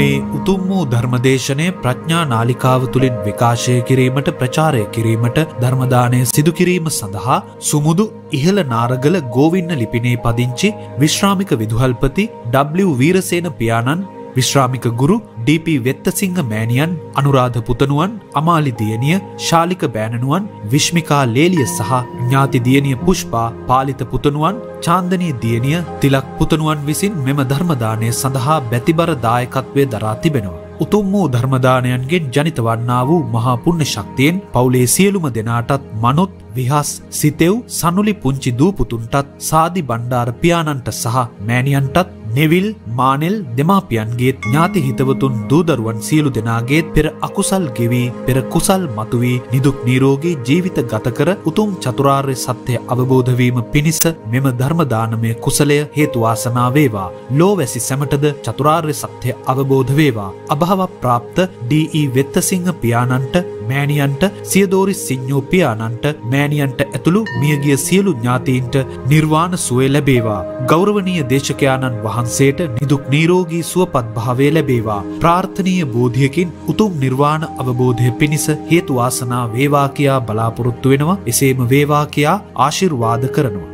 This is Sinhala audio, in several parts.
මේ උතුම් වූ ධර්මදේශනය ප්‍රඥා නාලිකාව තුළින් විකාශය කිරීමට ප්‍රචාරය කිරීමට ධර්මදානය සිදුකිරීම සඳහා සුමුදු ඉහළ නාරගල ගෝවින්න ලිපිනේ පදිංචි විශ්‍රාමික විදුහල්පති W වීරසේන පියාණන් විශ්‍රාමික ගුරු ඩීපී වෙත්තසිංහ මෑණියන් අනුරාධ පුතනුවන් අමාලි දියණිය ශාලික බෑණනුවන් විශ්මිකා ලේලිය සහ ඥාති දියණිය පුෂ්පා පාලිත පුතනුවන් චාන්දනී දියණිය තිලක් පුතනුවන් විසින් මෙම ධර්මදානය සඳහා බැතිබර දායකත්වය දරා තිබෙනවා. උතුම් වූ ධර්මදානයන්ගෙන් ජනිත වන්නා වූ මහා පුණ්‍ය ශක්තියෙන් පවුලේ සියලුම දෙනාටත් මනොත් විහස් සිතෙව් සනුලි පුංචි දූපුතුන්ටත් සාදි බණ්ඩාර පියාණන්ට සහ මෑණියන්ටත් නෙවිල් මානෙල් දෙමාපියන්ගේත් ඥාති හිතවතුන් දූදරුවන් සියලු දෙනාගේත් පෙර අකුසල් ගෙවී පෙර කුසල් මතුවී නිදුක් නීරෝගී ජීවිත ගත කර උතුම් චතුරාර්ය සත්‍යය අවබෝධවීම පිණිස මෙම ධර්මදානමය කුසලය හේතුවාසනා වේවා. ලෝවැසි සැමටද චතුරාර්ය සත්‍යය අවබෝධ වේවා. අභාව ප්‍රාප්ත ඩී.ඊ. වෙත්තසිංහ පියාණන්ට මෑණියන්ට සියදෝරි සිඤ්ඤෝ පියාණන්ට මෑණියන්ට ඇතුළු මියගිය සියලු ඥාතීන්ට නිර්වාණ සුවය ලැබේවා. ගෞරවනීය දේශකයාණන් වහන්සේට නිදුක් නිරෝගී සුවපත් භාවය ලැබේවා. ප්‍රාර්ථනීය බෝධියකින් උතුම් නිර්වාණ අවබෝධය පිණිස හේතු වාසනා වේවා කියා බලාපොරොත්තු වෙනවා. එසේම වේවා කියා ආශිර්වාද කරනවා.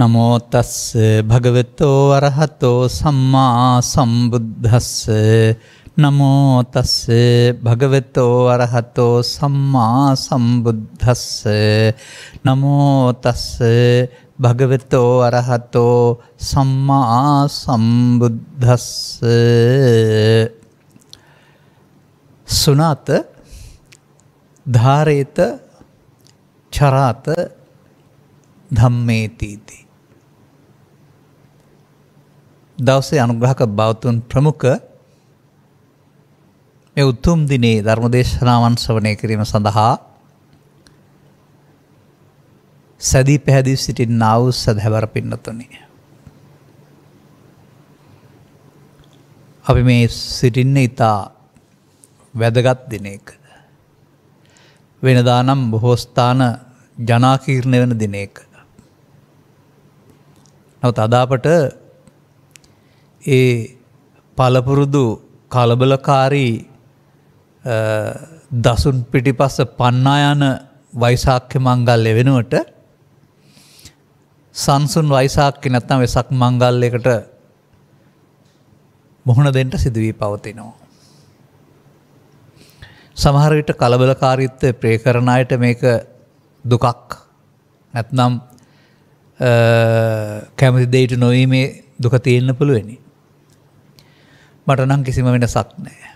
නමෝ තස්ස භගවතෝ අරහතෝ සම්මා සම්බුද්දස්ස නමෝ තස්ස භගවතෝ අරහතෝ සම්මා සම්බුද්දස්ස නමෝ තස්ස භගවතෝ අරහතෝ සම්මා සම්බුද්දස්ස සුනාත ධාරේත චරාත ධම්මේතිති දවසේ අනුග්‍රහක බෞතුන් ප්‍රමුඛ මේ උතුම් දිනේ ධර්ම දේශනාවන් ශ්‍රවණය කිරීම සඳහා සැදී පැහැදිී සිටින්නා වූ සැහැවර පින්නතුනි. අපි මේ සිටින්න ඉතා වැදගත් දිනයක. වෙනදානම් බොහෝස්ථාන ජනාකීර්ණය වෙන දිනයක. නොත් අදාපට ඒ පලපුරුදු කලබලකාරී දසුන් පිටිපස්ස පන්නායන වයිසාක්‍ය මංගල්ල වෙනුවට සංසුන් වයිසාක්‍ය නැත්තම් වෙසක් මංගල්ලකට මුහුණ දෙන්ට සිදුවී පවතිනවා. සමහරවිට කලබලකාරීත්වය ප්‍රේකරණ අයට මේක දුකක් නැත්නම් කැමති දෙයට නොවීමේ දුක තියෙන්න පුළුවනි. මටනම් කිසිම වෙනසක් නෑ.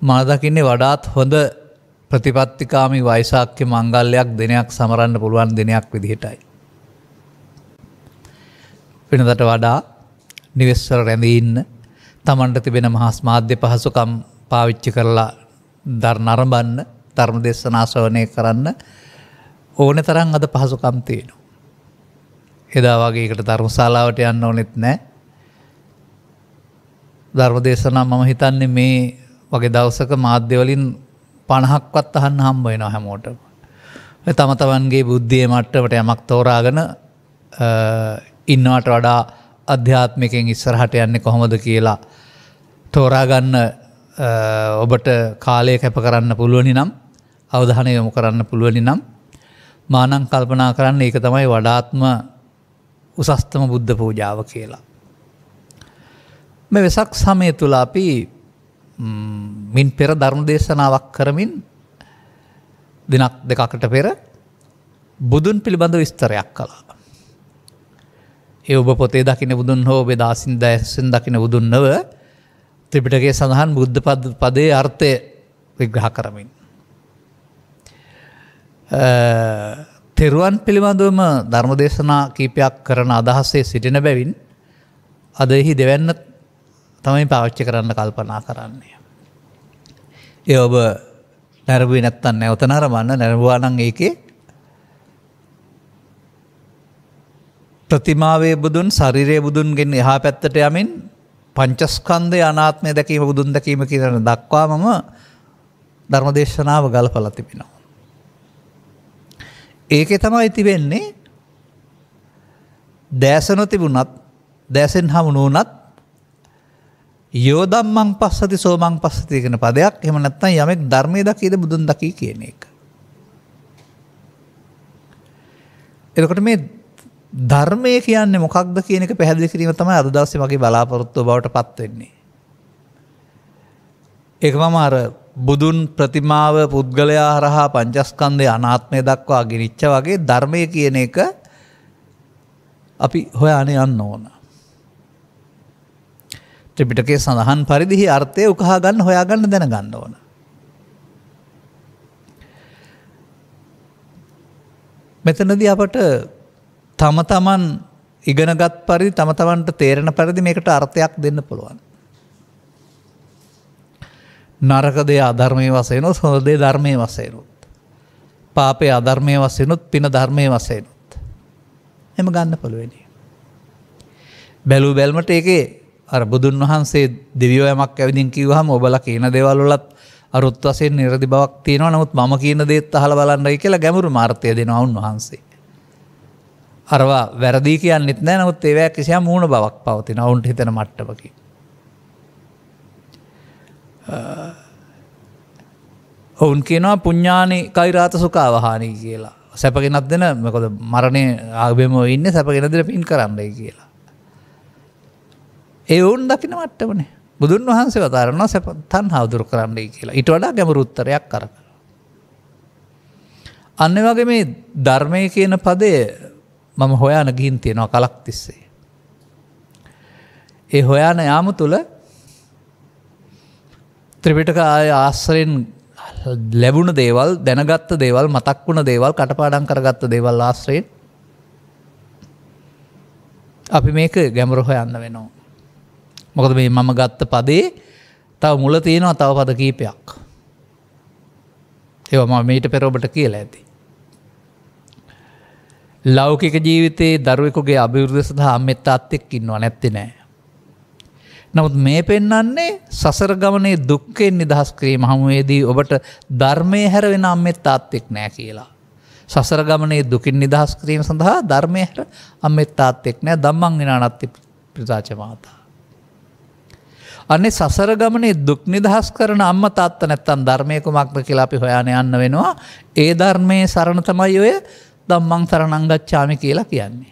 මනදකින්නේ වඩාත් හොඳ ප්‍රතිපත්තිකාමි වයිසාක්‍ය මංගල්ලයක් දෙනයක් සමරන්න පුළුවන් දෙනයක් විදිහටයි. වෙනදට වඩා නිවෙස්වර රැඳීන්න තමන්ට තිබෙන මහස් මාධ්‍ය පහසුකම් පාවිච්චි කරලා දර් නරඹන්න ධර්ම දේශනාශ්‍රවනය කරන්න ඕන තරන් අද පහසුකම් තියෙනු. එදා වගේකට ධර්මශලාවට යන්න ඕනෙත් නෑ ධර්ම දේශනා මම හිතන්නේ මේ වගේ දවසක මාධ්‍යවලින් පණහක්වත් අහන්න හම්බයනවා හැමෝට. තම තමන්ගේ බුද්ධිය මට්ටමට යමක් තෝරාගෙන ඉන්නවට වඩා අධ්‍යාත්මිකෙන් ඉස්සරහට යන්නේ කොහොමද කියලා තෝරාගන්න ඔබට කාලය කැප කරන්න පුළුවනි නම් අවධහන යොමු කරන්න පුළුවනි නම් මානං කල්පනා කරන්න ඒක තමයි වඩාත්ම උසස්තම බුද්ධ පූජාව කියලා. මෙ වෙසක් සමය තුළ අපි මින් පෙර ධර්ම දේශනාවක් කරමින් දෙනක් දෙකකට පෙර බුදුන් පිළිබඳ විස්තරයක් කලා. ඒ ඔබ පොතේ දකින බුදුන් හෝ බෙදාසින් දැසෙන් දකින බුදුන් නව ත්‍රිපිටගේ සඳහන් බුද්ධ පදේ අර්ථය විග්‍රහ කරමින්. තෙරුවන් පිළිබඳවම ධර්මදේශනා කීපයක් කරන අදහස්සේ සිටින බැවින් අද එහි දෙවැන්න තමයි පාච්ච කරන්න කල්පනා කරන්නේ. ඒ ඔබ නැරබී නැත්තන් නැවතන අරමන්න නැරවානං ඒකේ ප්‍රතිමාවේ බුදුන් ශරිරය බුදුන්ගෙන් එහා පැත්තට යමින් පංචස්කන්දය අනාත්මය දැකීම බුදුන් දැකීම කියන දක්වා මම ධර්මදේශනාව ගලපල තිබෙනවා. ඒක තමයි තිබෙන්නේ දෑසන තිබුණත් දැසෙන් හමුණුවනත් යෝදම්මං පස්සති සෝමං පස්සතියකෙන පදයක් එම නැත්තන් යමෙක් ධර්මය දකිද බුදුන් දකි කියන එක. එකට මේ ධර්මය කියන්නේ මොකක්ද කියනක පැහැදිලි කිරීම තමයි අදදස්ස මගේ බලාපොරොත්තු බවට පත්වෙන්නේ. එක මම අර බුදුන් ප්‍රතිමාව පුද්ගලයා හරහා පංචස්කන්දය අනාත්මය දක්වා ගිනිච්ච වගේ ධර්මය කියන එක අපි හොය අනේ යන්න ඕන. ත්‍රිපිටකේ සඳහන් පරිදිහි අර්ථය උකහා ගන්න හොයාගන්න දැන ගන්න ඕන. මෙතනද අපට තම තමන් ඉගෙනගත් පරිදි තම තමන්ට තේරෙන පරිදි මේකට අර්ථයක් දෙන්න පුළුවන්. නරකදේ අධර්මය වසයනොත් හොඳදේ ධර්මය වසයනුත්. පාපය අධර්මය වසයනුත් පින ධර්මය වසයනුත්. එම ගන්න පොළුවනි. බැලූ බැල්මට ඒකේ අර බුදුන් වහන්සේ දෙවියෝ යමක් ඇවිදින් කිව්වහම ඔබලා කියන දේවල් වලත් අරුත් වශයෙන් නිරදි බවක් තියෙනවා. නමුත් මම කියන දේත් අහලා බලන්නයි කියලා ගැඹුරු මාර්ථය දෙනවා උන්වහන්සේ. අරවා වැරදි කියන්නෙත් නෑ නමුත් ඒවැ කිසියම් මූුණ බවක් පවතින ඔවුන්ට හිතන මට්ටමකි. ඔවුන් කියනවා පුඤ්ඥානි කෛරාත සුකාවහානී කියලා සැපගෙනත් දෙන මකොද මරණය ආගම ඉන්න සැපගෙනදර පින් කරන්නයි කියලා. ඒ ඔවුන් දකින මට්ටමනේ බුදුන් වහන්සේ වතාරනවා සැපතන් හාදුර කරන්නේ කියලා ඉට වඩා ගැමරුත්තරයක් කර. අන්න වගේ මේ ධර්මය කියන පදය මම හොයාන ගින් තියෙනවා කලක් තිස්සේ. ඒ හොයාන යාම තුළ ත්‍රිපිටක ආය ආස්සරෙන් ලැබුණ දේවල් දැනගත්ත දේවල් මතක් වුණ දේවල් කටපාඩන් කරගත්ත දේවල් ආශ්‍රයෙන් අපි මේක ගැමර හොයන්න වෙනවා. මොකද මේ මම ගත්ත පදේ තව මුල තියෙනවා තව පද කීපයක්. ඒවම මීට පෙරෝබට කියලා ඇති. ලෞකික ජීවිතයේ දරුවෙකුගේ අභිවෘධ සඳහා අම්මෙත් අත්තෙක් ඉන්නවා නැත්ති නෑ. නමුත් මේ පෙන්නන්නේ සසර ගමනේ දුක්කෙන් නිදහස්ක්‍රී මහමුවේදී ඔබට ධර්මය හැරවෙන අම්මෙත් අත්තෙක් නෑ කියලා. සසර ගමනේ දුකින් නිදහස් කිරීම සඳහා ධර්මය හැර අම්මෙත් තාත්තෙක් නෑ දම්මන් ගෙනනත්ති ප්‍රසාචමාතා. අනේ සසර ගමනේ දුක් නිදහස් කරන අම්ම තාත්ත නැත්තන් ධර්මය කුමක්ද කියලා අපි හොයාන යන්න වෙනවා. ඒ ධර්මයේ සරණ තමයි ඔය ධම්මං සරණංගච්ඡාමි කියලා කියන්නේ.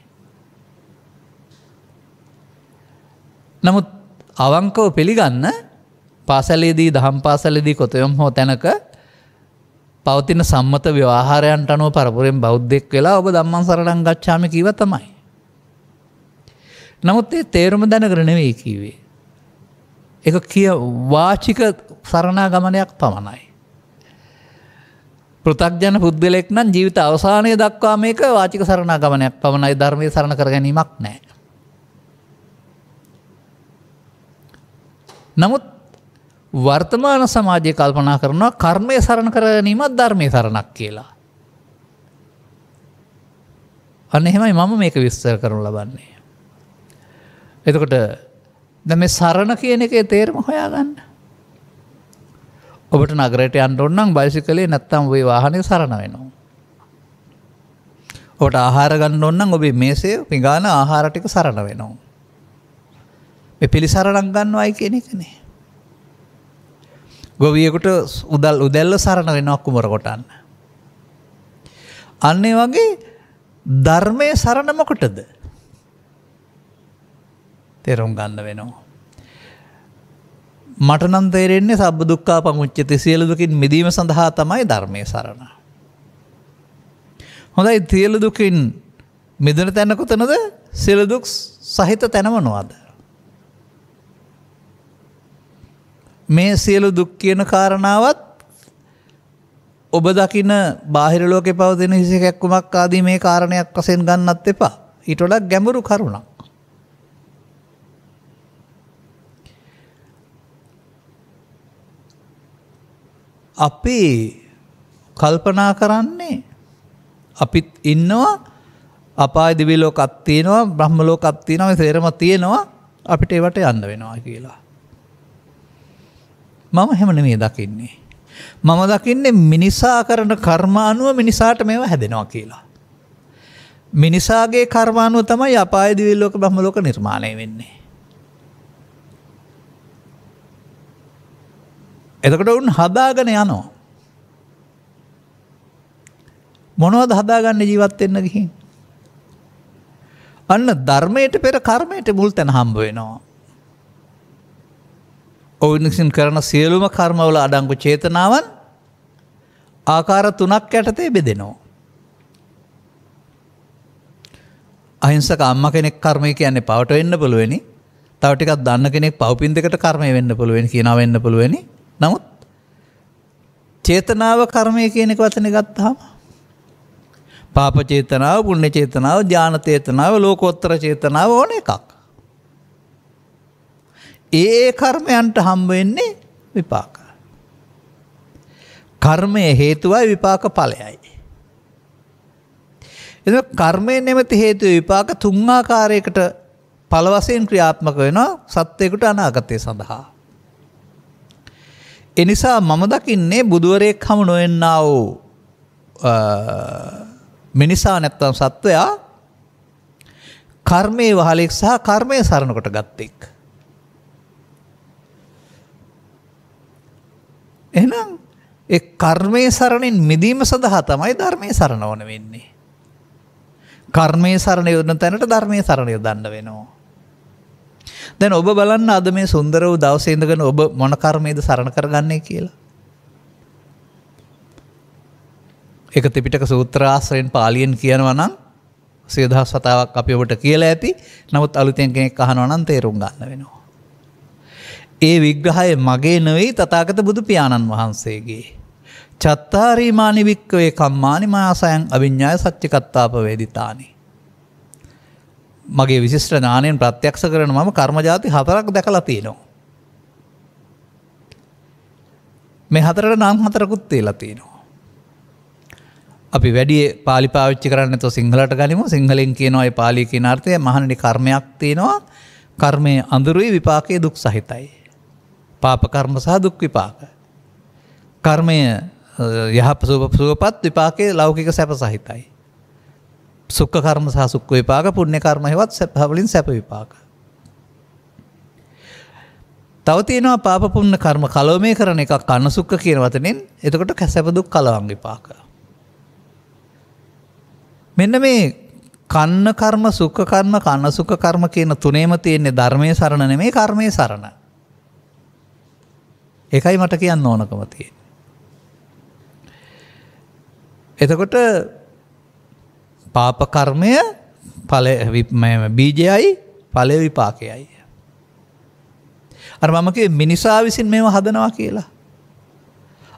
නමුත් අවංකව පිළිගන්න පාසලේදී දහම් පාසලදී කොතයොම් හෝ තැනක පවතින සම්මත ව්‍යවාහාරයන්ට අනුව පරපුරෙන් බෞද්ධෙක් වෙලා ඔබ දම්මන් සරණං ගච්ඡාමි කීව තමයි. නමුත් ඒ තේරුම දැනගරනෙවෙයි කීවේ. එක කිය වාචික සරණාගමනයක් පමණයි. පෘතක්ජන පුද්ගලෙක් නම් ජීවිත අවසානය දක්වා මේක වාචික සරණාගමනයක් පමණයි ධර්මය සරණ කර ගැනීමක් නෑ. නමුත් වර්තමාන සමාජය කල්පනා කරනවා කර්මය සරණ කරගනීමත් ධර්මය සරණක් කියලා. අන්න එහෙමයි මම මේක විස්තර කරනු ලබන්නේ. එතකොට ද මේ සරණ කියන එක තේරම හොයාගන්න. ඔබට නගරට අන් ඔන්නම් බයිසි කළේ නැත්තම් වේ වාහනය සරණ වෙනවා. ඔට ආහාරගන්න ඔන්නම් ඔබේ මේසේ පිගාන ආහාරටික සරණ වෙනවා. මෙ පිළිසරණක් ගන්න අයි කියන එකනේ. ගොවියකුට උදල් උදැල්ල සරණ වෙනක් කුමර කොටන්න. අන්නේ වගේ ධර්මය සරණමකොටද තෙරුම් ගන්න වෙනවා. මටනම් තේරෙන්නේ සබ දුක්කා පමුච්චති සියලුදුකින් මිදීම සඳහා තමයි ධර්මය සරණ. හොඳයි තියලු දුකින් මිදන තැනකොතනද සිලදුක් සහිත තැනමනවාද. මේ සියලු දුක් කියන කාරණාවත් ඔබ දකින බාහිරලෝක පවතින හිසි කැක්කුමක් ආදී මේ කාරණයක් වසයෙන් ගන්නත් එපා. හිටොඩක් ගැඹුරු කරුණක්. අපේ කල්පනා කරන්නේ අපිත් ඉන්නවා අපාය දිවිලෝක අත්තියනවා බ්‍රහ්මලෝක අත්තිනම සේරම තියෙනවා අපිට ඒවට යන්න වෙනවා කියලා. මම හැමන මේ දකින්නේ. මම දකින්නේ මිනිසා කරන කර්ම අනුව මිනිසාට මේව හැදෙනවා කියලා. මිනිසාගේ කර්මාණුව තමයි අපාය දිවිල්ලෝක බ්‍රහ්මලෝක නිර්මාණය වෙන්නේ. එතකොට උන් හදාගෙන යනවා. මොනවද හදාගන්න ජීවත් වෙන්න ගිහින්? අන්න ධර්මයට පෙර කර්මයට මුල් තැන හම්බ වෙනවා. ඔවුන්සින් කරන සියලුම කර්මවල අඩංගු චේතනාවන් ආකාර තුනක් යටතේ බෙදෙනවා. අහිංසක අම්ම කෙනෙක් කර්මය කියන්නේ පවට වෙන්න පුළුවනි තව ටිකක් දන්න කෙනෙක් පවපින් දෙකට කර්මය වෙන්න පුළුවෙන් කියනවෙන්න පුළුවනි නමුත් චේතනාව කර්මය කියනෙක වචන ගත්තාම පාප චේතනාව පුුණ්‍ය චේතනාව ජාන චේතනාව ලෝකොත්තර චේතනාව ඕන එකක්. ඒ කර්මයන්ට හම්බවෙන්නේ විපාක. කර්මය හේතුවයි විපාක පලයයි. එ කර්මය නෙමති හේතුව විපාක තුංආකාරයකට පලවසයෙන් ක්‍රියාත්මක වෙනවා සත්වයකුට අනාගතය සඳහා. එනිසා මම දකින්නේ බුදුවරයෙක් හම නොවෙන්නා වූ මිනිසා නැත්තම් සත්වයා කර්මය වහලෙක් සහ කර්මය සරණකොට ගත්තෙක්. එනම් එ කර්මය සරණින් මිදීම සඳහා තමයි ධර්මය සරණ ඕන වෙන්නේ. කර්මය සරණය යොදන තැනට ධර්මය සරණය දන්න වෙනවා. දැන් ඔබ බලන්න අද මේ සුන්දරව දවසේඳගෙන ඔබ මොනකර්මයද සරණ කරගන්නේ කියලා. එක තිපිටක සූත්‍රාශ්‍රයෙන් පාලියෙන් කියනවනම් සේදහස් සතාවක් අපි ඔබට කියලා ඇති නමුත් අලුතෙන් කෙනෙක් අහනවනම් තේරුම් ගන්න වෙනවා. ඒ විග්‍රහය මගේ නෙවෙයි තතාගත බුදු පියාණන් වහන්සේගේ. චත්තාරීමානි වික්කවේ කම්මානි මාසයන් අවිඤ්ඥාය සච්චිකත්තාප වේදිතානි. මගේ විශිෂ්ට ඥානයෙන් ප්‍රත්‍යක්ෂ කරන මම කර්මජාති හතරක් දැකලා තියෙනවා. මේ හතරට නම් හතරකුත් තියලා තියෙනවා. අපි වැඩි පාලි පාවිච්චි කරන්න තො සිංහලට ගනිමු සිංහලෙන් කියනවා පාලි කියන අර්ථය මහනනි කර්මයක් තියෙනවා කර්මය අඳුරුයි විපාකයේ දුක් සහිතයි. පාප කර්ම සහ දුක් විපාක. කර්මය යහපසූප සුවපත් විපාකයේ ලෞකික සැප සහිතයි. සුක්ක කර්ම සහ සුක්ක විපාක පුුණ්‍ය කර්ම හෙවත් සැපහවලින් සැප විපාක. තවතියනවා පාපපුන්න කර්ම කලෝමය කරන එක කන්න සුක්ක කියනවතනින් එතකොට කැසැපදුක් කලවං විපාක. මෙන්න මේ කන්න කර්ම සුක්ක කර්ම කන්න සුක කර්ම කියන තුනේම තියෙන්නේ ධර්මය සරණ නෙමේ කර්මය සරණ. එකයි මට කියන්න ඕනකම තියෙන. එතකොට පාපකර්මය බීජයයි පලය විපාකයයි. අර මමක මිනිසා විසින් මෙම හදනවා කියලා.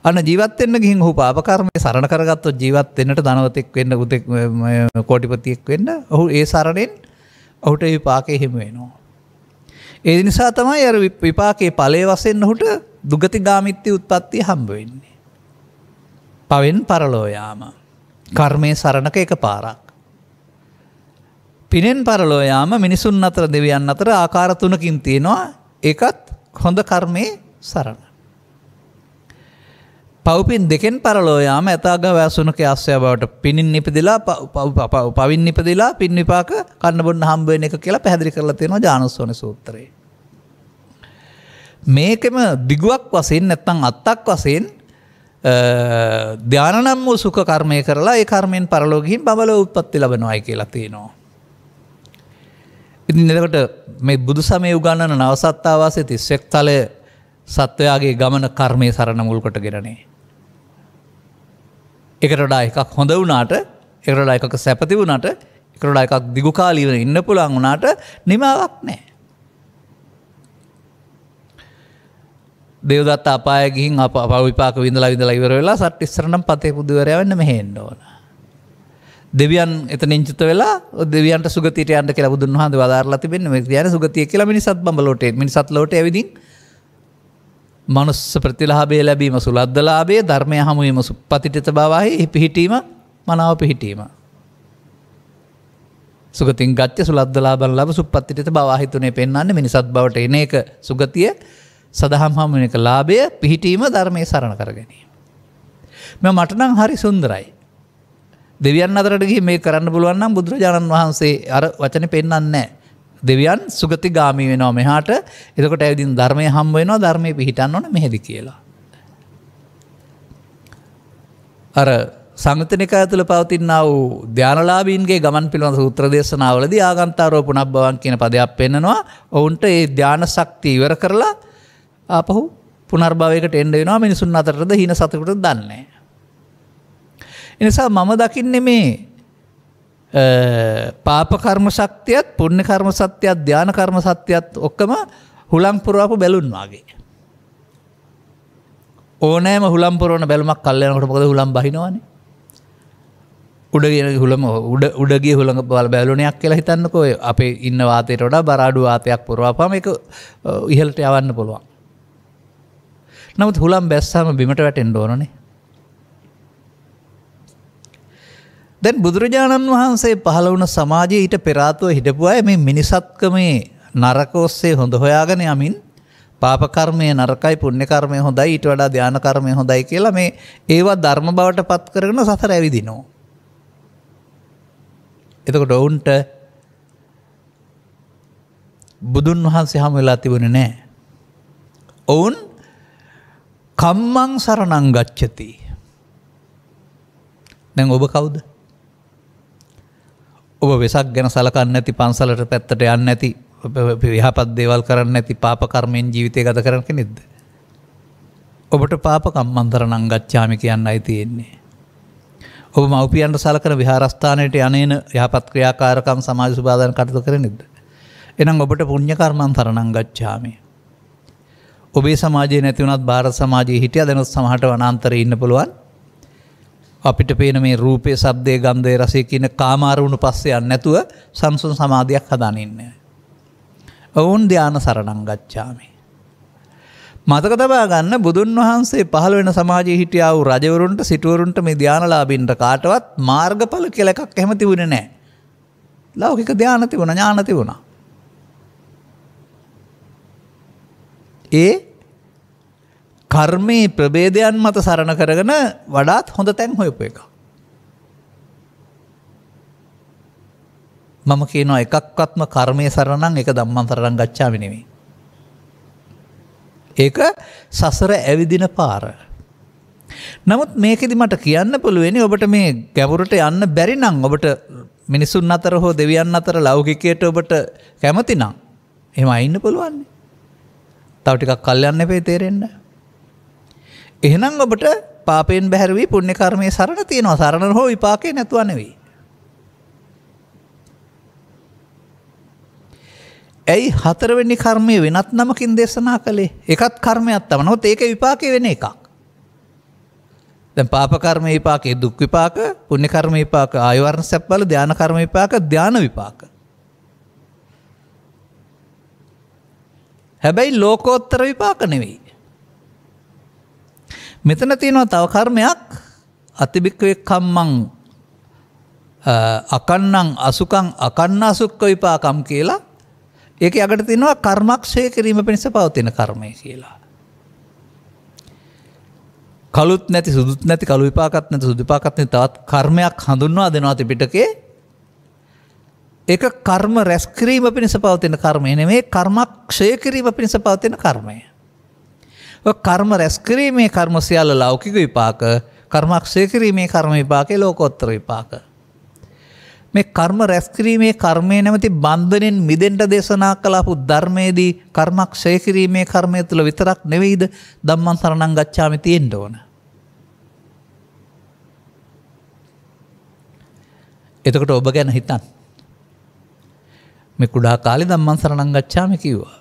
අන ජීවත්තෙන්න්න ගින් හු පාපකර්මය සරණ කරගත්ව ජීවත්වෙන්නට දනවතෙක් වෙන්න ගුතෙක් කෝටිපතියෙක් වෙන්න ඔහු ඒ සරණෙන් ඔහුට විපාකය හිමවෙනවා. ඒ නිසා තමයි ඇර විපාකයේ පලේ වසෙන් ඔහුට දුගති ගාමිත්‍ය උත්පත්ති හම්බවෙන්නේ. පවෙන් පරලෝයාම කර්මය සරණක එක පාරක්. පිනෙන් පරලෝයාම මිනිසුන් අතර දෙවියන් අතර ආකාරතුනකින් තියෙනවා එකත් හොඳ කර්මය සරණ. පව්පින් දෙකෙන් පරලෝයාම ඇතාග වැසුනක අස්්‍යය බවට පිණින් නිපදිලා පවින් නිපදිලා පින් විපාක කන්න බොන්න හම්බුවෙන එක කියලා පැදිි කරලා තියෙනවා ජානුස්සෝන සූත්‍රයේ. මේකම දිගුවක් වසයෙන් නැත්තං අත්තක් වසයෙන් ධ්‍යානම් වූ සුක කර්මය කරලා ඒ කර්මයෙන් පරලෝගින් බල උත්පත්ති ලබනවායි කියලා තියෙනවා. ඉතින් එදකට මේ බුදු සමය උගන්නන නවසත්තාවාසය තිස්සෙක් තලය සත්වයාගේ ගමන කර්මය සරණ මුල්කොට ගෙරනේ. එකටඩා එකක් හොඳ වුනාට එකරලා එකක සැපති වුණට එකරලා එකක් දිගුකාලීව ඉන්න පුළන් වුනාට නිමාවක් නෑ. දෙවදත් අපායගින් අප පවිපාක විඳලා විඳලා ඉවර වෙලා සට්ටිස්සරනම් පතේ පුදුවරයවන්න මෙහෙන්න ඕනා. දෙවියන් එතනින් චුත වෙලා දෙවියන්ට සුගතියට යන්න කියලා බුදුන් වහන්සේ වදාරලා තිබෙන මේ කියන සුගතිය කියලා මිනිසත් බඹලෝට මිනිසත් ලෝට ඇවිදින් මනුස්ස ප්‍රතිලාභය ලැබීම සුලද්දලාභයේ ධර්මය හමුවීම සුප්පතිටිත බවයි පිහිටීම මනාව පිහිටීම සුගතින් ගත්‍ය සුලද්දලාබන් ලබ සුප්පත්තිට බවාහිතුනේ පෙන්න්න මිනිසත් බවට එන එක සුගතිය සදහම් හමුවන එක ලාභය පිහිටීම ධර්මය සරණ කර ගැනීම. මෙ මටනම් හරි සුන්දරයි. දෙවියන් අතරටගේ මේ කරන්න පුළුවන්නම් බුදුරජාණන් වහන්සේ අර වචන පෙන්න්නන්නේ. දෙවියන් සුගති ගාමී වෙනවා මෙහාට එතකොට ඇවිදින් ධර්මය හම් වෙනවා ධර්මය පිහිටන්න ඕන මෙහෙදි කියලා. අර සංගතනික ඇතුළ පවතින්න වූ ධ්‍යානලාබීන්ගේ ගමන් පිළිබඳ සූත්‍ර දේශනාවලද ආගන්තාරෝපුනක් බවන් කියන පදයක් පෙන්නවා ඔවුන්ට ඒ ධ්‍යාන සක්ති ඉවර කරලා ආපහු පුනර්භාවකට එන්ඩ වෙනවා මිනිසුන් අතරද හින සතකට දන්නේ. එනිසා මම දකින්නේ මේ පාපකර්ම ශක්තියත් පුුණ්‍ය කර්ම සත්‍යයක් ධ්‍යානකර්ම සත්‍යයත් ඔක්කම හුළංපුරුවපු බැලුන් වගේ. ඕනෑම හුළම්පුරුවන බැලමක් කල්ලයනකට මොද හුළම් බහිනවාන උඩගෙන හුළම උඩ උඩගේ හුළඟ බල බැලුණයක් කියලා හිතන්නකොය අපේ ඉන්න වාතයට වඩා බරාඩු වාතයක් පුරවාපම එක ඉහලට යවන්න පුළුවන්. නමුත් හුළම් බැස්සාම බිමට වැටෙන් ඕනනේ දැන් බුදුරජාණන් වහන්සේ පහළ වුණ සමාජයේ ඊට පෙරාතුව හිටපු අය මේ මිනිසත්කමේ නරකෝස්සේ හොඳ හොයාගෙන යමින් පාපකර්මය නරකයි පුුණ්‍යකර්මය හොඳයි ඊට වඩා ධ්‍යානකර්මය හොඳයි කියලා මේ ඒවා ධර්ම බවට පත් කරගෙන සසර ඇවිදිනෝ. එතකොට ඔවුන්ට බුදුන් වහන්සේ හම වෙලා තිබුණ නෑ. ඔවුන් කම්මං සරණං ගච්චති. දැන් ඔබ කවුද? ඔබ වෙසක් ගැන සලකන්න ඇති පන්සලට පැත්තට යන්න ඇති විහපත් දේවල් කරන්න ඇති පාපකර්මයෙන් ජීවිතය ගත කරන කෙනෙද්ද. ඔබට පාපකම්මන්තර නංගච්ඡාමි කියන්න අයි තියෙන්නේ. ඔබ මවපියන්ට සලකන විහාරස්ථානයට යනන යහපත් ක්‍රියාකාරකම් සමාජ සුභාධන කටතු කර නිද. එනම් ඔබට පුුණ්ඥකර්මන්තර නංගච්ඡාමි. ඔබේ සමාජය නැතිවනත් භාර සමාජයේ හිටිය දෙනුත් සමහට වනන්තර ඉන්න පුළුවන් අපිට පේන මේ රූපය සබ්දය ගන්ධය රසේ කියන කාමාරුණු පස්සයන් නැතුව සංසුන් සමාධයක් හදනන්න. ඔවුන් ධ්‍යාන සරණං ගච්ඡාමේ. මතක තබා ගන්න බුදුන් වහන්සේ පහළ වෙන සමාජයේ හිටියාව රජවරුන්ට සිටුවරුන්ට මේ ධ්‍යානලාබින්ට කාටවත් මාර්ගඵල කියල එකක් එහෙම තිබුණ නෑ. ලෞකික ධ්‍යාන තිබුණ ඥාන තිබුණා. ඒ කර්මයේ ප්‍රබේදයන් මත සරණ කරගෙන වඩාත් හොඳ තැන් හොයපු එක. මම කියනවා එකක්වත්ම කර්මය සරණං එක දම්මන් සරණං ගච්චාමිනෙමේ. ඒක සසර ඇවිදින පාර. නමුත් මේකෙදි මට කියන්න පුළුවනි ඔබට මේ ගැවුරට යන්න බැරි නං ඔබට මිනිසුන් අතර හෝ දෙවියන් අතර ලෞගිකයට ඔබට කැමති නම් එම අඉන්න පුළුවන්නේ. තවටිකක් කල්යන්න පේ තේරෙන්න්න. එහෙනම් ඔබට පාපයෙන් බැහැරවී පුුණ්‍ය කර්මය සරණ තියෙනවා සරණ හෝ විපාකය නැතුවනවී. ඇයි හතරවෙනි කර්මය වෙනත් නමකින් දේශනා කළේ එකත් කර්මයක් තම නොත් ඒක විපාකය වෙන එකක්. දැන් පාපකර්ම විපාකයේ දුක් විපාක පුණ්‍ය කර්ම විපාක ආයවර්ණ සැප්පල ධාන කර්ම විපාක ධාන විපාක. හැබැයි ලෝකෝත්තර විපාක නෙවෙයි. මෙතන තියෙනවා තව කර්මයක් අතිභික්වේ කම්මං අකන්නං අසුකං අකන්න අසුක්ක විපාකම් කියලා ඒක අගට තිනවා කර්මක්ෂය කිරීම පිණිස පවතින කර්මය කියලා. කලුත් නැති සුදුත් නැති කළු විපාකත් නැති සුදුපාකත්න තවත් කර්මයක් හඳුන්වා දෙනවා තිපිටකේ ඒ කර්ම රැස්කිරීම පිණිස පවතින කර්මය නෙමේ කර්මක් ක්ෂය කිරීම පිණිස පවතින කර්මය. කර්ම රැස්කිරීමේ කර්ම සියල්ල ලෞකික විපාක කර්මක්ෂය කිරීමේ කර්ම විපාකේ ලෝකොත්තර විපාක. මේ කර්ම රැස්කිරීමේ කර්මය නැමති බන්ධනෙන් මිදෙන්ට දේශනා කලාපු ධර්මයේදී කර්මක්ෂය කිරීමේ කර්මය තුළ විතරක් නෙවෙයිද දම්මන් සරණං ගච්ඡාමි තියෙන්ට ඕන. එතකට ඔබ ගැන හිතන්. මේ කුඩා කාලි දම්මන් සරණං ගච්ඡාමි කිව්වා.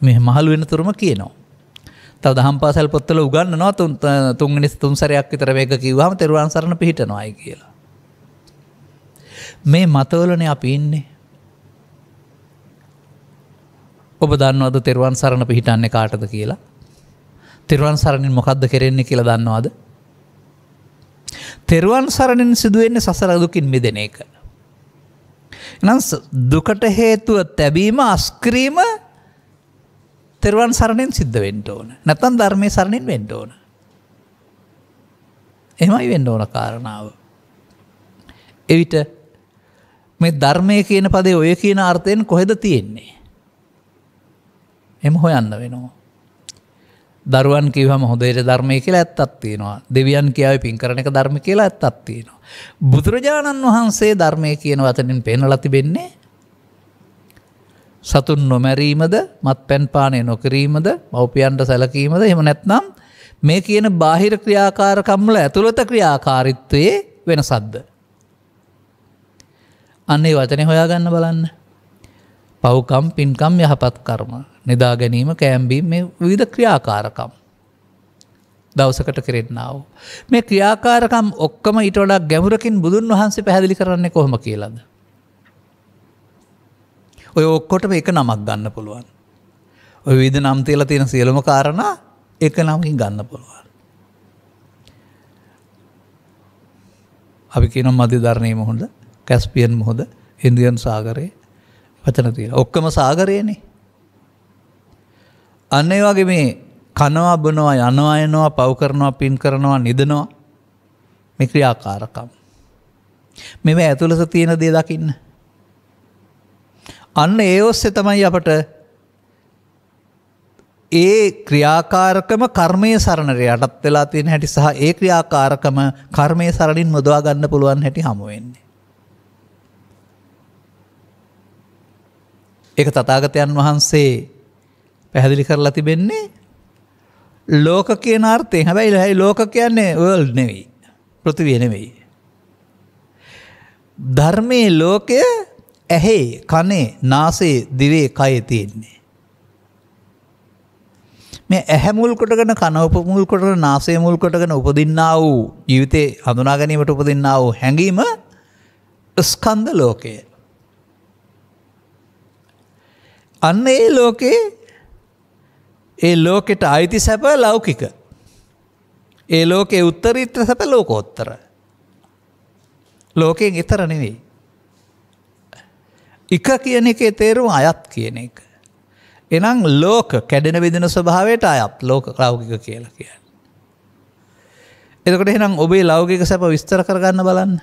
මෙ මහළු වෙන තුරම කියනවා. තව දහම් පාසල් පොත්තල උගන්නනවා තුන් තුන්ගනි තුන්සරයක් විතර වේක කිව්වාම තෙරවාන්සරණ පිහිටනවායි කියලා. මේ මතවලන අපි ඉන්නේ. ඔබ දන්නවද තෙරවන් සරණ පිහිටන්නේ කාටද කියලා. තෙරවන් සරණින් මොකක්ද කෙරෙන්නේ කියලා දන්නවාද. තෙරුවන් සරණින් සිදුවෙන්නේ සසරදුකින් මිදෙන එක. නම් දුකට හේතුව තැබීම අස්ක්‍රීම තෙරවන් සරණෙන් සිද්ධ වෙන්ට ඕන නැතන් ධර්මය සරණින් වෙන්ට ඕන. එමයි වෙන්න ඕන කාරණාව. එවිට මේ ධර්මය කියන පදේ ඔය කියන අර්ථයෙන් කොහෙද තියෙන්නේ. එම හොයන්න වෙනවා. දරුවන් කිවම හොදේට ධර්මය කියලා ඇත්තත් තියෙනවා දෙවියන් කියාව පින්කරන එක ධර්ම කියලා ඇත්තත් තියෙනවා. බුදුරජාණන් වහන්සේ ධර්මය කියන වතනින් පෙනලතිබෙන්නේ සතුන් නොමැරීමද මත් පැන්පානය නොකිරීමද මව්පියන්ට සැලකීමද එම නැත්නම් මේ කියන බාහිර ක්‍රියාකාරකම්ල ඇතුළත ක්‍රියාකාරිත්වයේ වෙන සද්ද. අන්නේ වචනය හොයාගන්න බලන්න. පවුකම් පින්කම් යහපත් කර්ම නිදා ගැනීම කෑම්බීම් මේ විධ ක්‍රියාකාරකම්. දවසකට කෙරෙන්නාව. මේ ක්‍රියාකාරකම් ඔක්කම ඉටොඩක් ගැමුරකින් බුදුන් වහන්සේ පැහැදිලි කරන්නේ කොහොම කියලද. ඔය ඔක්කොටම එක නමක් ගන්න පුළුවන්. ඔය විධ නම් තියල තියෙන සියලම කාරණ එක නමකින් ගන්න පුළුවන්. අපි කියන මධ්‍ය ධරණය මුහොඳ කැස්පියන් මුහොද ඉන්දියන් සාගරයේ වචන තියෙන ඔක්කම සාගරයනේ. අන්න ඒ වගේ මේ කනවා බනවා යනවා යනවා පව් කරනවා පින් කරනවා නිදනවා මේ ක්‍රියාකාරකම්. මෙම ඇතුළස තියෙන දේ දකින්න. අන්න ඒ ඔස්සේ තමයි අපට ඒ ක්‍රියාකාරකම කර්මය සරණර යටත් වෙලා තියෙන හැටි සහ ඒ ක්‍රියාකාරකම කර්මය සරණින් මුදවා ගන්න පුළුවන් හැටි හමුවෙන්නේ. ඒක තතාගතයන් වහන්සේ පැහැදිලි කරලා තිබෙන්නේ ලෝක කියන අර්ථය හැබැයි ලැයි ලෝක කියන්නේ වල් නෙවෙයි පෘතිවිය නෙවෙයි. ධර්මයේ ලෝකය ඇහේ කනේ නාසේ දිවේ කය තියෙන්නේ. මේ ඇහැ මුල් කොටගෙන කන මුල් කොටගෙන නාසය මුල් කොටගෙන උපදින්නා වූ ජීවිතේ හඳුනා ගැනීමට උපදින්නා වූ හැඟීම ස්කන්ධ ලෝකය. අන්න ඒ ලෝකේ ඒ ලෝකෙට අයිති සැප ලෞකික. ඒ ලෝකේ උත්තරීත්‍ර සැප ලෝකෝත්තර. ලෝකයෙන් එතර නෙවෙයි. එක කියන එකේ තේරුම් අයත් කියන එක. එනම් ලෝක කැඩෙන විදින ස්වභාවයට අයත් ලෝක ලෞකික කියලා කියන්න. එතකට එනම් ඔබේ ලෞකික සැප විස්තර කරගන්න බලන්න.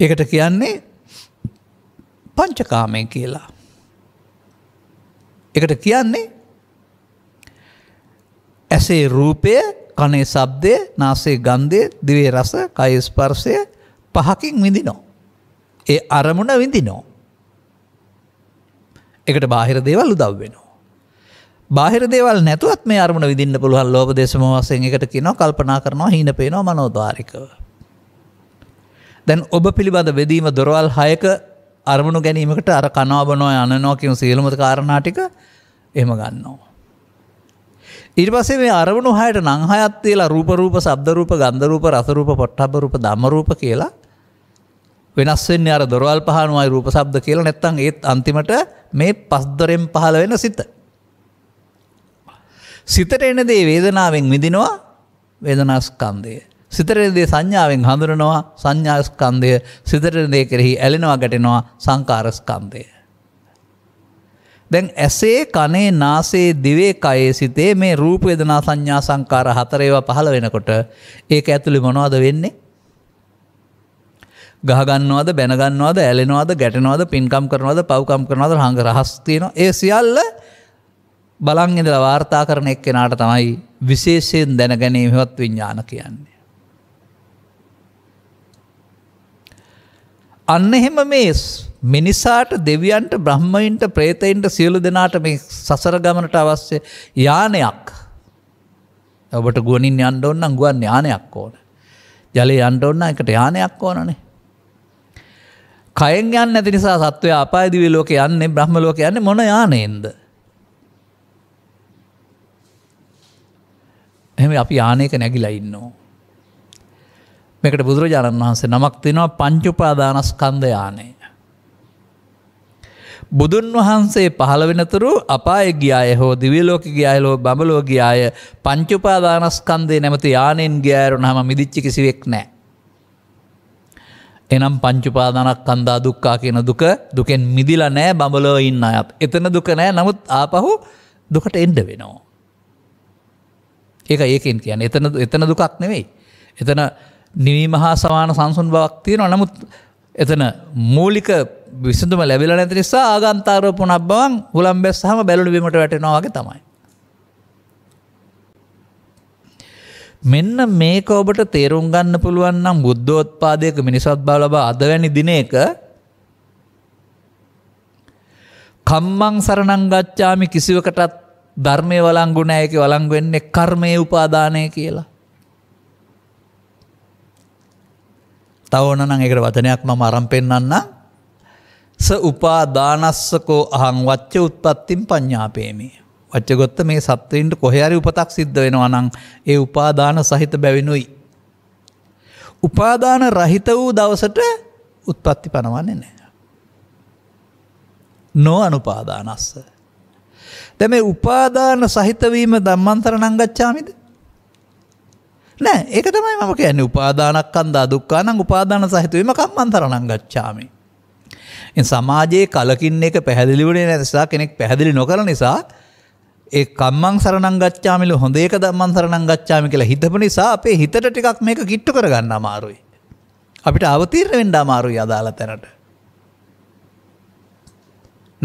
එකට කියන්නේ පංචකාමය කියලා. එකට කියන්නේ ඇසේ රූපය කනේ සබ්දය නාසේ ගන්ධය දිවේ රස කයිස්පර්සය පහකින් විඳිනවා. ඒ අරමුණ විඳිනෝ. එකට බාහිර දේවල් උදව් වෙනවා. බාහිර දේවල් නැතුවත් මේ අරමුණ විදින්න පුළුවන් ලෝබ දේශම වසයෙන් එකට කියනවා කල්පනා කරනවා හින පේනවා මනෝධාරිකව. දැන් ඔබ පිළිබඳ වෙදීම දොරවල් හයක අරමුණු ගැනීමකට අර කනාවනෝ යනනෝකින් සියලුමත කාරණාටික එම ගන්නවා. ඉරිපසේ මේ අරමුණු හයට නංහයත් කියලා රූපරූප සබ්දරූප ගන්ධරූප රසරූප පොට්ටබරූප දමරූප කියලා වෙනස්වෙන්නේ අර දොරවල් පහනුවයි රූප සබ්ද කියලා නැත්තං ඒත් අන්තිමට මේ පස්දොරෙන් පහළ වෙන සිත. සිතට එන දේ වේදනාවෙන් විදිනවා වේදනාස්කන්දය. සිතරදේ සංඥාවෙන් හඳුරනවා සංඥාස්කන්දය සිතරදේ කෙරෙහි ඇලෙනවා ගැටෙනවා සංකාරස්කන්දය. දැන් ඇසේ කනේ නාසේ දිවේ කයේ සිතේ මේ රූප වේදනා සංඥා සංකාර හතරේවා පහළ වෙනකොට ඒක ඇතුළේ මොනවද වෙන්නේ? ගහගන්නවාද බැනගන්නවාද ඇලෙනවාද ගැටනවාද පින්කම් කරනවාද පව්කම් කරනවාද හඟ රහස්තියන ඒ සියල්ල බලන් ඉඳල වාර්තා කරන එක් කෙනාට තමයි විශේෂයෙන් දැනගැනීමවත් විඤ්ඥාන කියන්නේ. අන්න එහෙම මේස් මිනිසාට දෙවියන්ට බ්‍රහ්මයින්ට ප්‍රේතයින්ට සියලු දෙනාට මේ සසර ගමනට අවශ්‍ය යානයක් ඔබට ගුවනින් අන්ඩ ඔන්න ගුවන් යානයක් ඕන ජලය අන්ඩ ඔන්න එකට යානයක් ඕනනේ කයෙන් යන්න ඇති නිසා සත්වය අපාදිවි ලෝක යන්නේ බ්‍රහ්ම ලෝක යන්නේ මොන යානයෙන්ද. එහෙම අපි යානයක නැගිලා ඉන්නෝ. මේකට බුදුරජාණන් වහන්සේ නමක් තිනවා පංචුපාදානස්කන්ද යානය. බුදුන් වහන්සේ පහළ වෙනතුරු අපාය ගියාය හෝ දිවිලෝක ගියාය ලෝ බඹලෝ ගියාය පංචුපාදානස්කන්දේ නැමති යානෙන් ගෑරු නහම මිදිච්චි කිසිවෙක් නෑ. එනම් පංචුපාදනක් කන්දා දුක්කා කියන දුක දුකෙන් මිදිල නෑ බඹලෝ ඉන්න අයත්. එතන දුක නෑ නමුත් ආපහු දුකට එන්ඩ වෙනවා. ඒක ඒකෙන් කියන්න එතන එතන දුකක් නෙවෙයි. එතන නිවීම හා සමාන සංසුන් බවක් තියෙන නමුත් එතන මූලික විසඳම ලැබිල නැති නිසා ආගන්තාරෝපන බවන් හුළම් බැස් හම බැලුවීමට වැටෙනවාගේ තමයි. මෙන්න මේක ඔබට තේරුම් ගන්න පුළුවන් නම් බුද්ධෝත්පාදයක මිනිසත් බව ලබා අද වැනි දිනයක කම්මං සරණං ගච්ඡාමි කිසිවකටත් ධර්මයේ වළංගු නැහැ ඒකේ වළංගු වෙන්නේ කර්මයේ උපාදානය කියලා. තව ඕනනම් ඒකට වචනයක් මම අරන් පෙන්නන්න. ස උපාදානස්සකෝ අහං වච්ච උත්පත්තිම් පඤ්ඤාපේමේ වච්චගොත්ත මේ සත්වයින්ට කොහරි උපතක් සිද්ධ වෙනවා නං ඒ උපාදාන සහිත බැවිනුයි. උපාදාන රහිත වූ දවසට උත්පත්ති පනවන්නේ නෑ. නෝ අනුපාදානස්ස. තැම උපාදාන සහිතවීම දම්මන්තර නංගච්චාමිද. නෑ ඒක තමයි මම කියන්නේ උපාදානක් අන්දා දුක්කානං උපාදාන සහිතවීම කම්මන්තර නංගච්චාමි. සමාජයේ කලකින්න එක පැහැදිලිවනේ නැසා කෙනෙක් පැහැදිලි නොකර නිසා ඒ කම්මං සරණං ගච්ඡාමිල හොඳ ඒක ධම්මං සරණං ගච්ඡාමි කියලා හිතපු නිසා අපේ හිතට ටිකක් මේක කිට්ටු කරගන්න අමාරුයි. අපිට අවතීර්ණ වෙන්න අමාරුයි අදාළ තැනට.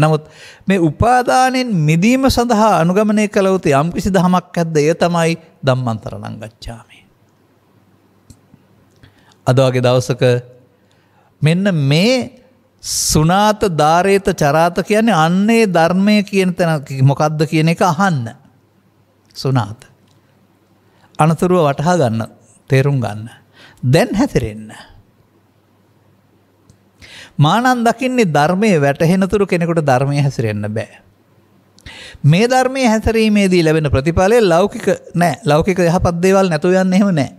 නමුත් මේ උපාදානෙන් මිදීම සඳහා අනුගමනය කළවුතු යම් කිසි දහමක් ඇද්ද ඒ තමයි ධම්මං සරණං ගච්ඡාමි. අද වගේ දවසක මෙන්න මේ සුනාත ධාරේත චරාත කියන්නේ අන්නේ ධර්මය කියන තැන මොකක්ද කියන එක අහන්න සුනාත. අනතුරුව වටහා ගන්න තේරුම් ගන්න. දැන් හැතිරෙන්න. මානන් දකින්නේ ධර්මය වැටහෙනතුරු කෙනෙකුට ධර්මය හැසිරෙන්න්න බෑ. මේ ධර්මය හැතරීමේදී ලැබෙන ප්‍රතිඵලය ලෞකික නෑ ලෞකික යහපත්දේවල් නැතු යන්න එහෙම නෑ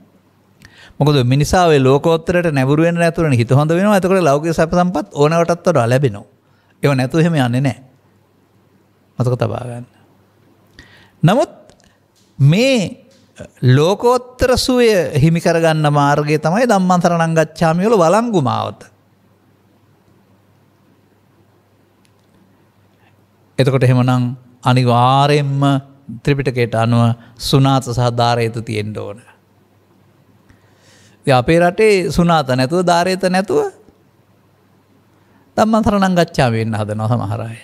මොකද මිනිසාාව ලෝකෝත්තරට නැවරුවෙන් ඇතුරන හිත හොඳ වෙන ඇතකට ලෞක සැප සම්පත් ඕනවටත්තට ලැබෙනවා එව නැතුහෙම යන්නේ නෑ මතක තබාගන්න. නමුත් මේ ලෝකෝත්තර සුවය හිමිකරගන්න මාර්ගය තමයි දම්මන්තර නංගච්ඡාමියල වලංගු මාවත. එතකොට හෙමනං අනිවාරයෙන්ම ත්‍රිපිටකයට අනුව සුනාත සහධාරයතු තියෙන්ට ඕනෑ. අපේ රටේ සුනාත නැතුව ධාරේත නැතුව තම්මන් සරණං ගච්ඡා වෙන්න හද නොහමහරය.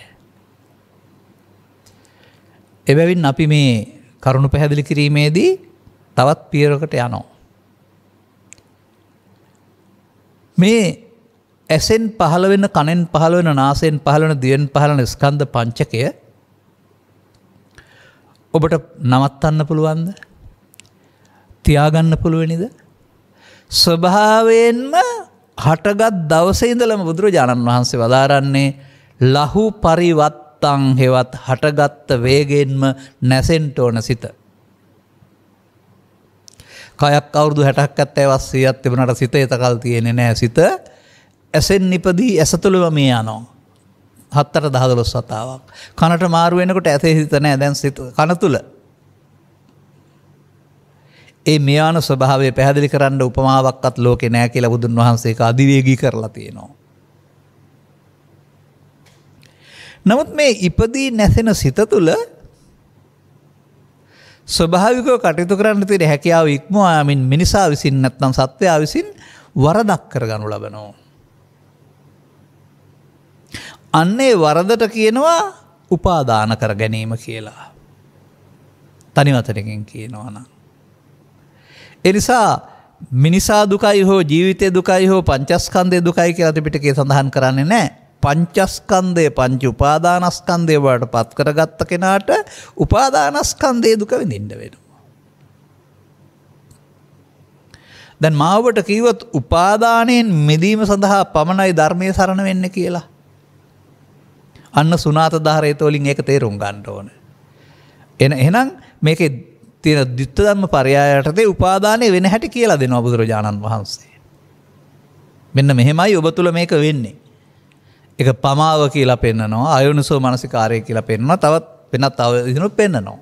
එබැවින් අපි මේ කරුණු පැහැදිලි කිරීමේදී තවත් පියරකට යනෝ. මේ ඇසෙන් පහළවෙන්න කණෙන් පහළවෙන නාසයෙන් පහළවන දියෙන් පහළන ස්කන්ධ පංචකය ඔබට නවත්තන්න පුළුවන්ද තියාගන්න පුළුවනිද ස්වභාවයෙන්ම හටගත් දවසේ ඉඳලම බුදුරජාණන් වහන්සේ වදාරන්නේ ලහු පරිවත්තං හෙවත් හටගත්ත වේගෙන්ම නැසෙන්ට ඕන සිත. කයක් අවුරුදු හැටක් ඇත්තේ වස්සීයත් තිබුණට සිත එතකල් තියෙනෙ නෑ සිත ඇසෙන් නිපදී ඇසතුළුව මේ යනෝ. හත්තට දහදලොස් වතාවක්. කනට මාරුවෙනකොට ඇසේ හිතනෑ දැන් සිත කන තුළ ඒ මේයාන ස්වභාවය පැහැදිලි කරන්න උපමාවක්කත් ලෝකෙ නෑ කියලා බුදුන් වහන්සේ අධිවේගී කරලා තියෙනවා. නමුත් මේ ඉපදී නැසෙන සිත තුළ ස්වභාවිකව කටයුතු කරන්න තියෙන හැකියාව ඉක්මවාමින් මිනිසා විසින් නැත්නම් සත්වයා විසින් වරදක් කරගනු ලබනවා. අන්නේ වරදට කියනවා උපාදාන කර ගැනීම කියලා. තනිවතනකින් කියනවනම්. එනිසා මිනිසා දුකයි හෝ ජීවිතය දුකයි හෝ පංචස්කන්දය දුකයි කියලා ත්‍රිපිටකේ සඳහන් කරන්නේ නැහැ. පංචස්කන්දය පංච උපාදානස්කන්දය වලට පත් කරගත්ත කෙනාට උපාදානස්කන්දේ දුක විඳින්න වෙනවා. දැන් මාවට කීවොත් උපාදානයෙන් මිදීම සඳහා පමණයි ධර්මයේ සරණ වෙන්න කියලා. අන්න සුනාත ධාරයතෝලින් ඒක තේරුම් ගන්න ඕන. එන එහෙනම් මේකේ තියෙන දිුත්තධර්ම පරයායටතේ උපාදානය වෙන හැට කියලා දෙන බුදුරජාණන් වහන්සේ. මෙන්න මෙහෙමයි ඔබ තුළ මේක වෙන්නේ. එක පමාව කියලා පෙන්න්නනවා අයුනුසෝ මනසිකාරය කියලා පෙන්වා තවත් වෙනත් අවදිනු පෙන්න්නනවා.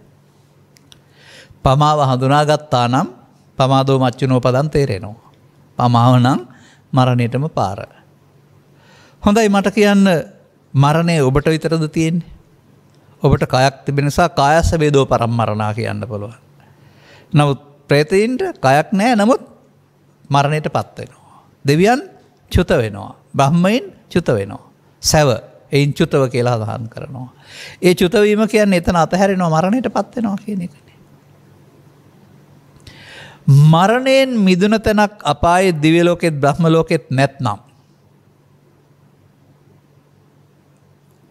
පමාව හඳුනාගත්තා නම් පමාදෝ මච්චුනෝ පදන් තේරෙනවා. පමාව නම් මරණයටම පාර. හොඳයි මට කියන්න මරණය ඔබට විතරද තියෙන්. ඔබට කයක් තිබෙනසා කායස්ස වේදෝ පරම් මරණා කියන්න පුළුවන්. නමුත් ප්‍රේතීන්ට කයක් නෑ නමුත් මරණයට පත්වෙනවා. දෙවියන් චුත වෙනවා. බ්‍රහ්මයින් චුත වෙනවා. සැව එයින් චුතව කියලා දහන් කරනවා. ඒ චුතවීම කියන්න එතන අතහැරෙනවා මරණයට පත්වෙනවා කියන එකන. මරණයෙන් මිදුන තැනක් අපාය දිවලෝකෙත් බ්‍රහ්මලෝකෙත් නැත්නම්.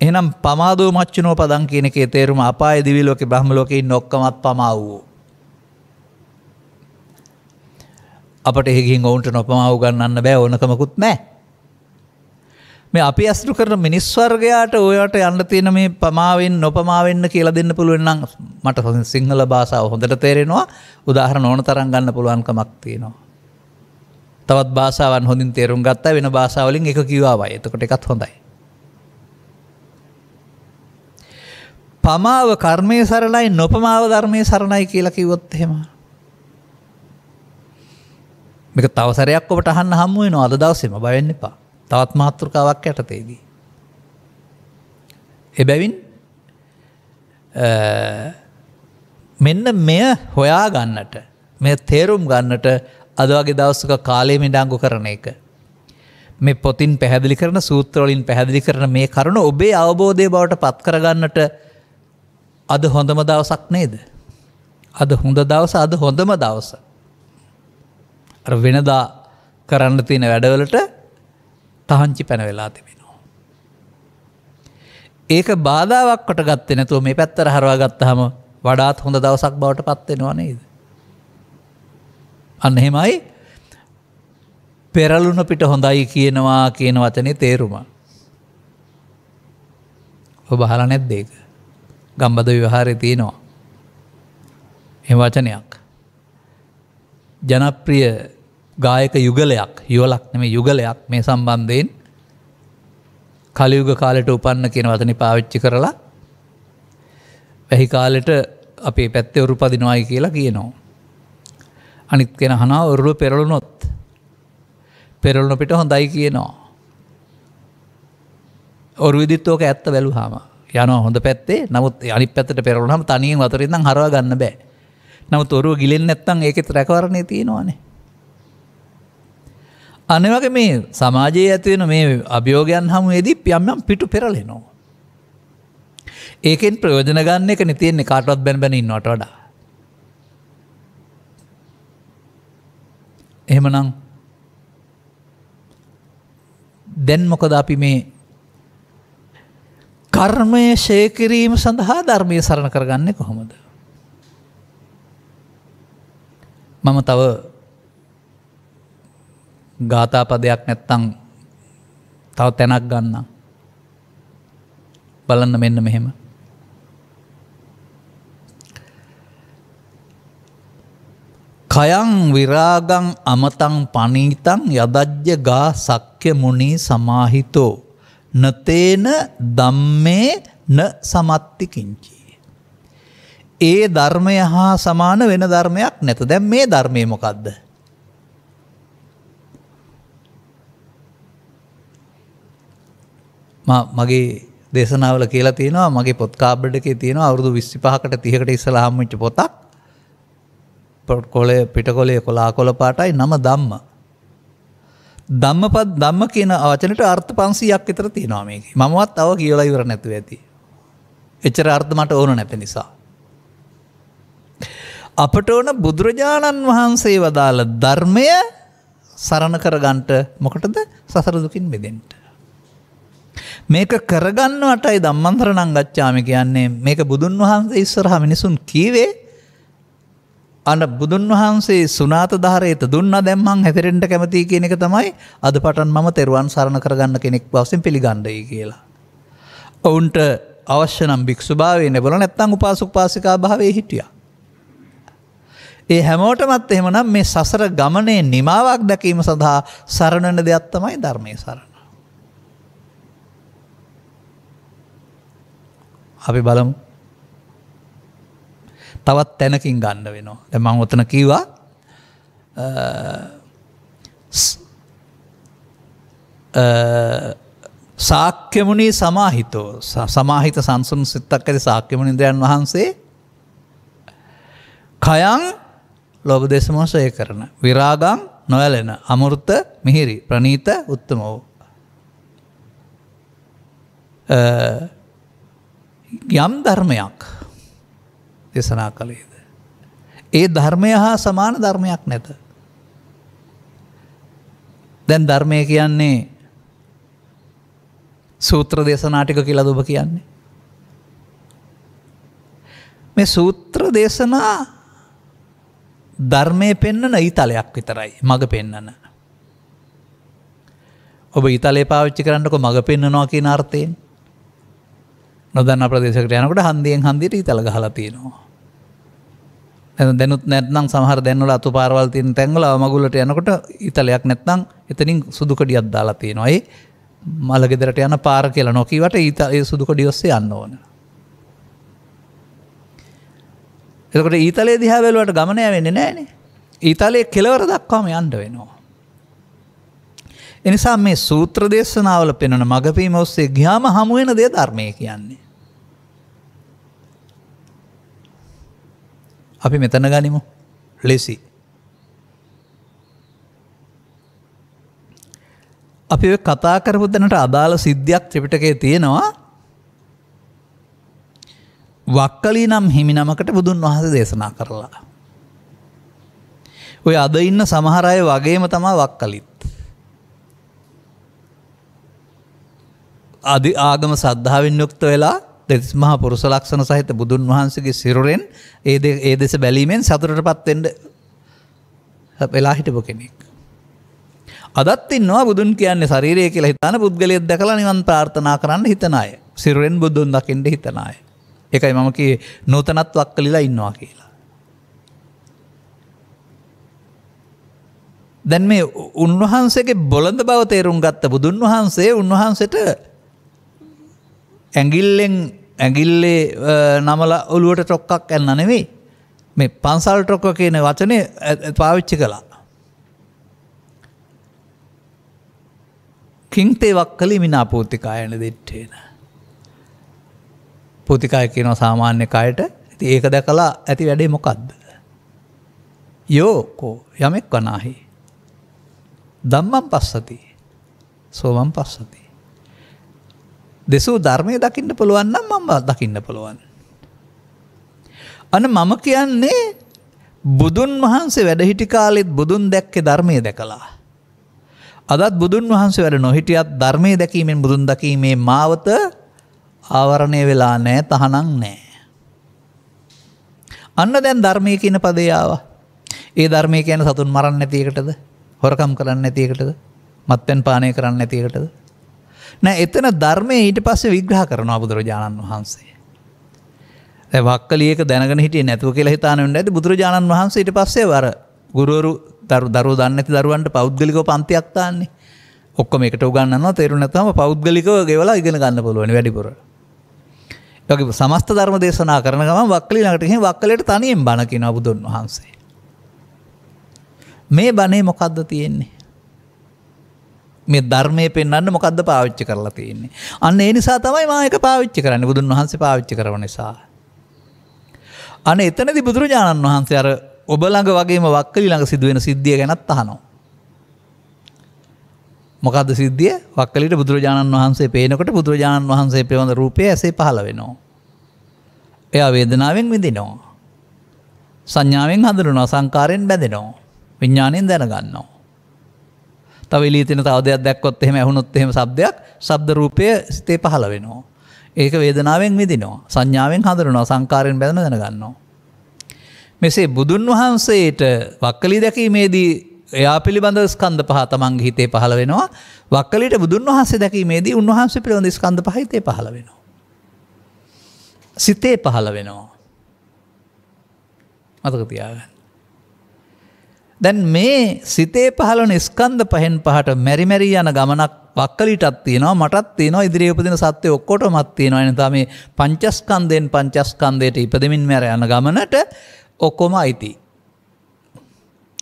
එනම් පමාදූ මච්චනෝ පදන් කියනකේ තේරුම අපාය දිවිලෝක බ්‍රහ්මලෝකින් නොක්කමත් පමා වූ. අපට එහෙගින් ඔවුන්ට නොපමාව ගන්න බෑ ඕනකමකුත් නෑ. මේ අපි ඇස්ටු කරන මිනිස්වර්ගයාට ඔයට යන්න තියෙන මේ පමාවෙන් නොපමාවෙන්න කියලා දෙන්න පුළුවන්නම් මට හොඳ සිංහල භාසාාව හොඳට තේරෙනවා උදාහර ඕන තරන් ගන්න පුළුවන්කමක් තියෙනවා. තවත් භාසාාවන් හොඳින් තේරුම් ගත්ත වෙන භාසාාවලින් එක කිවවායි එතකොට එකත් හොඳයි. පමාව කර්මය සරලයි නොපමාව ධර්මය සරණයි කියලා කිවොත් හෙෙම මේක තවසරයක් ඔබට අහන්න හම්මුව නො අද දවසෙම බවෙන්න එපා තවත් මාතෘකාවක් ඇටතේදී. එබැවින් මෙන්න මෙය හොයා ගන්නට මෙ තේරුම් ගන්නට අද වගේ දවස්සක කාලය මිඩංගු කරන එක. මේ පොතින් පැහැදිලි කරන සූත්‍රවලින් පැහැදිලි කරන මේ කරුණ ඔබේ අවබෝධය බවට පත් කරගන්නට අද හොඳම දවසක් නේද. අද හොඳ දවස අද හොඳම දවසක්. වෙනදා කරන්න තියෙන වැඩවලට තහංචි පැන වෙලා තිබෙනවා. ඒක බාධාවක් කොට ගත්ත නැතුව මේ පැත්තර හරවා ගත්තහම වඩාත් හොඳ දවසක් බවට පත්වෙනවා නේද. අන්න එහෙමයි පෙරලුන පිට හොඳයි කියනවා කියන වචනේ තේරුම. ඔබ හල නැද්දේක ගම්බද විවහාරය තියෙනවා. එ වචනයක්. ජනප්‍රිය ගායක යුගලයක් යුවලක් නෙම යුගලයක් මේ සම්බන්ධයෙන් කලියුග කාලෙට උපන්න කියන වතන පාවිච්චි කරලා වැහි කාලෙට අපේ පැත්තේ ඔරුපදිනවායි කියලා කියනවා. අනිත් කෙන හනා ඔරුව පෙරළුනොත් පෙරළුණ පිට හොඳයි කියනවා. ඔරු විදිත්තෝක ඇත්ත වැලු හාම යනවා හොඳ පැත්තේ නමුත් අනි පැත්තට පෙරළුනම තනියෙන් වතරින්නම් හරව ගන්න බෑ නම තොරුව ගිලෙන් නැත්තං ඒකෙත් රැකවරණය තියෙනවානේ. අනවගේ මේ සමාජයේ ඇතිවෙන මේ අභියෝගයන් හමුවේදී පියම්යම් පිටු පෙරලෙනවා. ඒකෙන් ප්‍රයෝජන ගන්න එක නිතියෙන්නේ කාටවත් බැන් බැනන්නට වඩා. එහෙමනම් දැන් මොකද අපි මේ කර්මය ශයකිරීම සඳහා ධර්මය සරණ කරගන්නේ කොහොමද. මම තව ගාථාපදයක් නැත්තං තව තැනක් ගන්න බලන්න මෙන්න මෙහෙම කයං විරාගං අමතං පනීතං යදජ්්‍ය ගා සක්්‍ය මුණී සමාහිතෝ නතේන දම්මේ න සමත්තිකින්චි ඒ ධර්මය හා සමාන වෙන ධර්මයක් නැත දැම් මේ ධර්මය මොකක්ද. මගේ දේශනාවල කියලා තියෙනවා මගේ පොත්කාබ්ඩ එක තියෙනවා අවුරුදු විස්සි පහකට තිහකට ඉස්සලාහමිච්ච පොතක් පොට් කොලය පිටකොලය කොලා කොල පාටයි නම දම්ම. දම්මපත් දම්ම කියන අවචනට අර්ථ පන්සියක් විතර තියෙනවා මේ මමත් තව කියලා ඉවර නැතුව ඇති. එච්චර අර්ථමට ඕන නැත නිසා. අපට ඕන බුදුරජාණන් වහන්සේ වදාළ ධර්මය සරණ කරගන්ට මොකටද සසරදුකින් මෙදෙන්ට. මේක කරගන්නවටයි දම්මන්තර නංගච්චාමි කියන්නේ මේක බුදුන් වහන්සේ ඉස්සරහ මිනිසුන් කීවේ අන බුදුන් වහන්සේ සුනාත ධාරයට දුන්න දැම්මන් හැතරෙන්ට කැමති කියන එක තමයි අද පටන් මම තෙරුවන් සරණ කරගන්න කෙනෙක් වසින් පිළිගණ්ඩයි කියලා. ඔවුන්ට අවශ්‍ය නම් භික්ෂභාවේ නැබල නැත්තං උපාසුපාසිකා භාවේ හිටියා. ඒ හැමෝටමත් එහෙමනම් මේ සසර ගමනේ නිමාවක් දැකීම සඳහා සරණන දෙයක් තමයි ධර්මය සරණ. අපි බලමු. තවත් තැනකින් ගන්න වෙනවා. දැන් මම ඔතන කිව්වා සාක්‍යමුණී සමාහිතෝ සමාහිත සංසුන් සිත්තක් ඇති සාක්‍යමුණින්දයන් වහන්සේ කයන් ලෝභ දේශමෝසය කරන. විරාගං නොවැලෙන අමුෘත මිහිරි ප්‍රනීත උත්තම වූ. යම් ධර්මයක් දෙසනා කළේද. ඒ ධර්මය හා සමාන ධර්මයක් නැත. දැන් ධර්මය කියන්නේ සූත්‍ර දේශනාටික කියලා දුබ කියන්නේ. මේ සූත්‍ර දේශනා ධර්මය පෙන්නන ඉතලයක් විතරයි මඟ පෙන්නන. ඔබ ඉතලේ පාවිච්චි කරන්නක මඟ පෙන්න්නනවා කිය නාර්ථයෙන් නොදන්න ප්‍රදේශකට යනකට හන්දියෙන් හන්දිට ඉතල ගහලතියනවා. ඇ දැනුත් නැත්නම් සහර දැන්වල අතු පාරවල්තින් තැන්ගල මගුලට යනකොට ඉතලයක් නැත්නම් එතනින් සුදුකඩියත් දාලතිය නොයි මළගෙදරට යන පාර කියලා නොකීවට ඉතා ඒ සුදුකඩියොස්සේ යන්න ඕන. එතකොට ඊතලේ දිහා බැලුවට ගමනය වෙන්නේ නෑනේ ඊතලයේ කෙලවර දක්වාම යන්ඩ වෙනවා. එනිසා මේ සූත්‍ර දේශනාවල පෙනෙන මඟපීම ඔස්සේ ග්‍යාම හමුවෙන දේ ධර්මය කියන්නේ. අපි මෙතන ගනිමු ලෙසි. අපි කතා කරපුදනට අදාළ සිද්ධියක් ත්‍රිපිටකේ තියෙනවා වක්කලී නම් හිමිනමකට බුදුන් වහස දේශනා කරලා. ඔය අද ඉන්න සමහරය වගේම තමා වක්කලිත්. අධි ආගම සද්ධාවෙන් යුක්ත වෙලා දෙතිස්මහා පුරුස ලක්ෂණ සහිත බුදුන් වහන්සේගේ සිරුරෙන් ඒ ඒ දෙස බැලීමෙන් සතුරට පත්වෙන්ට වෙලා හිටපු කෙනෙක්. අදත් ඉන්නවා බුදුන් කියන්නේ ශරීරය කියලා හිතන පුද්ගලයෙක් දැකලා නිවන් ප්‍රාර්ථනා කරන්න හිතන අය. සිරුරෙන් බුදුන් දකින්න හිතන අය. එකයි මම කිය නූතනත් වක්කලිලා ඉන්නවා කියලා. දැන් මේ උන්වහන්සේගේ බොලඳ බව තේරුම් ගත්ත බුදුන් වහන්සේ උන්වහන්සට ඇගිල්ලෙන් ඇගිල්ලේ නමල ඔළුවට ටොක්කක් ඇන්න නෙවෙයි මේ පන්සල් ටොක්ක කියන වචනය පාවිච්චි කළා. කින්තේවක් කලි මිනාපූතිකායන දිට්ටේන. පුතිකාය කියනව සාමාන්‍ය කයට ඇති ඒක දැකලා ඇති වැඩේ මොකක්ද. යෝකෝ යමෙක් වනාහි. දම්මම් පස්සති සෝමම් පස්සති. දෙසූ ධර්මය දකින්න පුළුවන්නම් මම දකින්න පුළුවන්. අන මම කියන්නේ බුදුන් වහන්සේ වැඩහිටි කාලෙත් බුදුන් දැක්කෙ ධර්මය දැකලා. අදත් බුදුන් වහන්සේ වැඩ නොහිටියත් ධර්මය දැකීමෙන් බුදුන් දකීමේ මාවත ආවරණය වෙලා නෑ තහනම් නෑ. අන්න දැන් ධර්මය කියන පදයාව. ඒ ධර්මය කියන සතුන් මරන්න නැතිකටද හොරකම් කරන්න නැතිකටද මත්පැන් පානය කරන්න නැතිකටද. නෑ එතන ධර්මය ඊට පස්සේ විග්‍රහ කරනවා බුදුරජාණන් වහන්සේ. වක්කලියක දැනගෙන හිටිය නැතුව කියලා හිතානට ඇති බුදුරජාණන් වහන්සේට පස්සේ වර ගුරුවරු දරු දරු දන්න ඇති දරුවන්ට පෞද්ගලික පන්තියක් තාන්නේ ඔක්කොම එකට උගන්නනවා තේරුණනතම පෞද්ගලිකව ගෙවලා ඉගෙන ගන්න පුළුවනි වැඩිපුර යක සමස්ත ධර්ම දේශනා කරන ගම වක්කලි නටහ වක්කලට තනයෙන් බණකින බුදුන් වහන්සේ. මේ බණේ මොකක්ද තියෙන්නේ. මේ ධර්මය පෙන්න්න මොකක්ද පාවිච්චි කරලා තියන්නේ. අන්න ඒ නිසා තමයි මායක පාවිච්චි කරන්න බුදුන් වහන්සේ පාවිච්චි කරන නිසා. අන එතනති බුදුරජාණන් වහන්සේ අර ඔබ ළඟ වගේම වක්කලි ළඟ සිදුවෙන සිද්ධිය ගැනත් අහනවා. මොකද සිද්ධිය වක්කලිට බුදුරජාණන් වහන්සේ පේනකොට බුදුරජාණන් වහන්සේ පිවඳ රූපය ඇසේ පහල වෙනවා. එයා වේදනාවෙන් විදිනවා. සංඥාවෙන් හඳරුනවා සංකාරයෙන් බැඳෙනවා. විඤ්ඥානයෙන් දැනගන්නවා. තවලීතින තවදයක් දැක්කොත් එහෙම ඇහුණොත් එහෙම සබ්දයක් සබ්ද රූපය සිතේ පහළ වෙනවා. ඒක වේදනාවෙන් විදිනවා සංඥාවෙන් හඳරනවා සංකාරයෙන් බැඳ දැනගන්නවා. මෙසේ බුදුන් වහන්සේට වක්කලි දැකීමේදී එයා පිළිබඳ ස්කන්ධ පහ තමන්ගේ හිතේ පහළ වෙනවා වක්කලට බුදුන් වහන්සේ දැකීමේදී උන්වහන්සේ පිළිබඳ ස්කන්ධ පහිතේ පහළ වෙනවා. සිතේ පහළ වෙනවා. මතක තියාගන්න. දැන් මේ සිතේ පහළන ස්කන්ධ පහෙන් පහට මැරිමැරී යන ගමනක් වක්කලිටත් තියෙනවා මටත් තියෙනවා ඉදිරි උපදින සත්‍ය ඔක්කොට මත් තියෙනවා එනතා මේ පංචස්කන්දයෙන් පංචස්කන්දයට ඉපදමින් මැර යන ගමනට ඔක්කොම අයිති.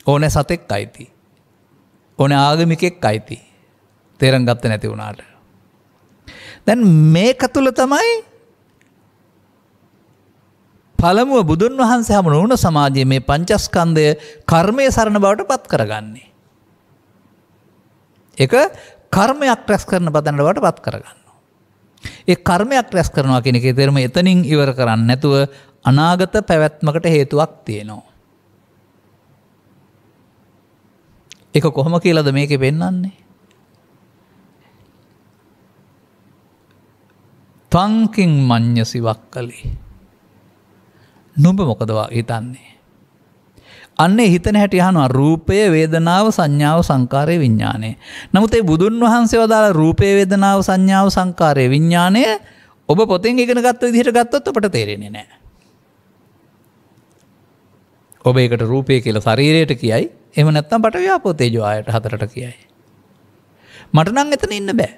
ඕන සතෙක් අයිති. ඕන ආගමිකෙක් අයිති. තේරම් ගත්ත නැති වුණාට. දැන් මේක තුළ තමයි පළමුුව බුදුන් වහන්සේ හම ඕන සමාජයේ මේ පංචස්කන්දය කර්මය සරණ බවට පත් කරගන්නේ. එක කර්මයක් රැස් කරන පදනට බවට පත් කරගන්න. ඒ කර්මයක් රැස් කරනවා කෙනෙ තෙරම එතනින් ඉවර කරන්න නැතුව අනාගත පැවැත්මකට හේතුවක් තියෙනවා. එක කොහොම කියලද මේක පෙන්නන්නේ. තංකින් මං්ඥසිවක් කළේ. නුඹ මොකදවා හිතන්නේ. අන්නේ හිතන හැට යහනවා රූපය වේදනාව සංඥාව සංකාරය විඤ්ඥානය. නමුත් ඒ බුදුන් වහන්සේ වදාළ රූපය වේදනාව සංඥාව සංකාරය විඤ්ඥානය ඔබ පොතෙන් ඉගෙන ගත්ව දිහට ගත්තොත් පට තේරෙන්නේ නෑ. ඔබ එකට රූපය කියල ශරීරයට කියයි එම නැත්තම් පට ව්‍යාපෝතේජෝ අයට හතරට කියයි. මටනං එතන ඉන්න බෑ.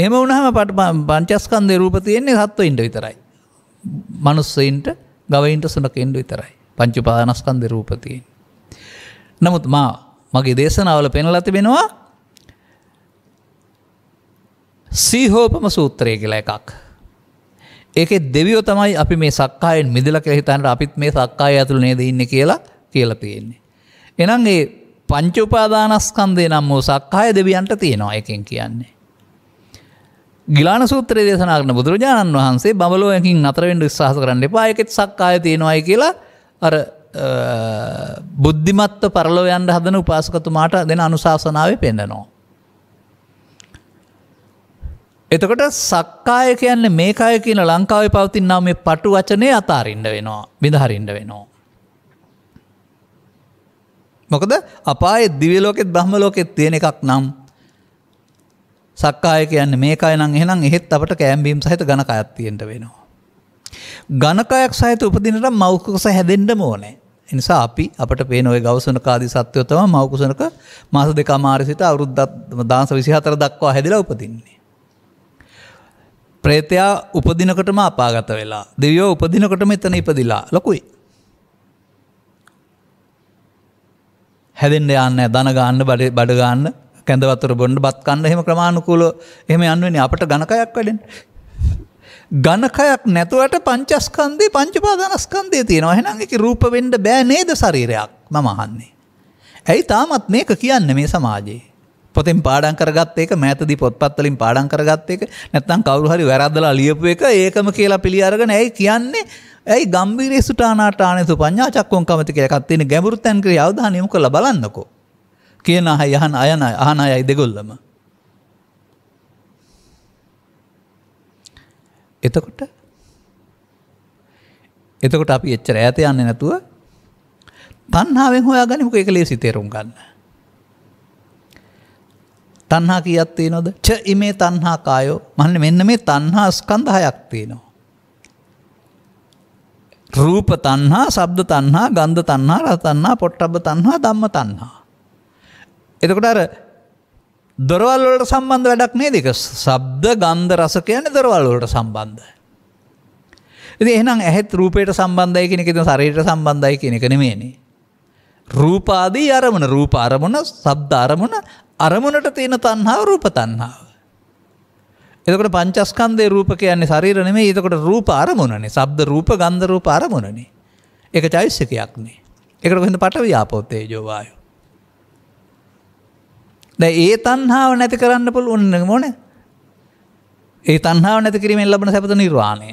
එහම වනහම පට පංචස්කන්ද රූප තියෙන්නේ හත්ව ඉන්ඩ විතරයි. මනුස්සයින්ට ගවයින්ට සුනක ඉන්ඩු විතරයි පංචුපානස්කන්ද රූපතියෙන්. නමුත් මා මගේ දේශනාවල පෙනල තිබෙනවා සීහෝපම සූත්‍රය කියලා එකක්. ඒක දෙවියෝ තමයි අපි මේ සක්කායෙන් මිදල කෙහිතන්ට අපිත් මේ සක්කාය ඇතුළ නේද ඉන්න කියලා කියල තියෙන්නේ. එනම් ඒ පංචුපාදානස්කන්දය නම් වූ සක්කාය දෙවියන්ට තියෙනවා එකෙන් කියන්නේ. ගිලාන සූත්‍රය දේශනාගන බුදුරජාණන් වහන්සේ බලෝයකින් අතරෙන්ට ක්සාහ කරන්න පායකෙත් සක්කාය තියෙනවායි කියලා අර බුද්ධිමත්ව පරලෝයන්ට හදන උපාසකතුමාට දෙන අනුශාසනාව පෙන්ඩනවා. එතකොට සක්කාය කියන්නේ මේකාය කියන ලංකාවේ පවතින් නම් මේ පටු වචනය අතාරින්ඩ වෙනවා බිඳහරින්ඩ වෙනවා. මොකද අපාය දිවලෝකෙත් බ්‍රහ්ම ලෝකෙත් තියෙන එකක් නම් සක්කාය කියන්න මේකය නම් එහෙනම් එහෙත් අපට කෑම්බීම් සහිත ගණක අයත්තියෙන්ට වෙනවා. ගණකයක් සහිත උපදිනට මෞකස හැදෙන්ඩම ඕනේ. එනිසා අපි අපට පේ නොය ගවසන කාදී සත්‍යයෝතම මෞකුසනක මාස දෙක මාරසිත අවුරුද්ධ දාස විසිහතර දක්වා හැදිලා උපදින්නේ. ප්‍රේතයා උපදිනකටම අපාගත වෙලා දෙවියෝ උපදිනකටම එතන ඉපදිලා ලොකුයි. හැදෙන්න්න යන්න දනගන්න බඩ බඩගන්න කැඳවතුර බොන්ඩ බත්කන්න හෙම ක්‍රමාණුකූල එහෙම යන්නුවනි අපට ගණකයක් වැඩෙන්. ගණකයක් නැතුවට පංචස්කන්දේ පංචපාදනස්කන්දේ තියෙනවා හෙනඟක රූප වෙන්ඩ බෑ නේද ශරීරයක් මමහන්නේ. ඇයි තාමත් මේක කියන්න මේ සමාජයේ. පොතින් පාඩන් කරගත්තේක මෑතදි පොත්පත්වලින් පාඩන් කරගත්තේක නැත්තන් කවරු හරි වැරදලා ලියපු එක ඒකම කියලා පිළියරග නැයි කියන්නේ ඇයි ගම්බීරේ සුටානාටානයසු පඥා චක්කෝන් කමති කියලකත් තියෙන ගැඹුරු තැන්කර අවධානයමු කළ බලන්නකෝ කියන අහ යහන් අයන අහන අයයි දෙගොල්ලම. එතකොට එතකොට අපි එච්චර ඇත යන්න නැතුව තන්හාාවෙන් හොයා ගනිමක එක ලේ සිතේරුම් ගන්න. තන්හා කියත්තිේ නොද ච ඉමේ තන්හා කායෝ මන්න මෙන්න මේ තන්හා ස්කන්ධහයක් තියනවා. රූප තණ්හා, ශබ්ද තණ්හා, ගන්ධ තණ්හා, රස තණ්හා, පොට්ටබ්බ තණ්හා, ධම්ම තණ්හා. එතකොට අර දොරවල් වලට සම්බන්ධ වැඩක් නේද ඒක? ශබ්ද, ගන්ධ, රස කියන්නේ දොරවල් වලට සම්බන්ධයි. ඉතින් එහෙනම් ඇහෙත් රූපයට සම්බන්ධයි කියන එක ඉතින් ශරීරයට සම්බන්ධයි කියන එක නෙමෙයිනේ. රූපාදී අරමුණ, රූප අරමුණ, ශබ්ද අරමුණ, අරමුණට තියෙන තණ්හාව රූප තණ්හාව. එතකට පංචස්කන්දය රූප කියන්නේ ශරීරණම ඒතකොට රූප අරමුණනේ සබ්ද රූප ගන්ධරූ පාරමුණනේ එක චෛස්්‍යකයක්නේ එකට හඳ පටව්‍යාපොත්තේ ජෝවායෝ. දැ ඒ තන්හාාව නැති කරන්න පුළ උන්න මොන ඒ තන්හාාව නැති කිරීමෙන් ලබන සැපත නිර්වාණය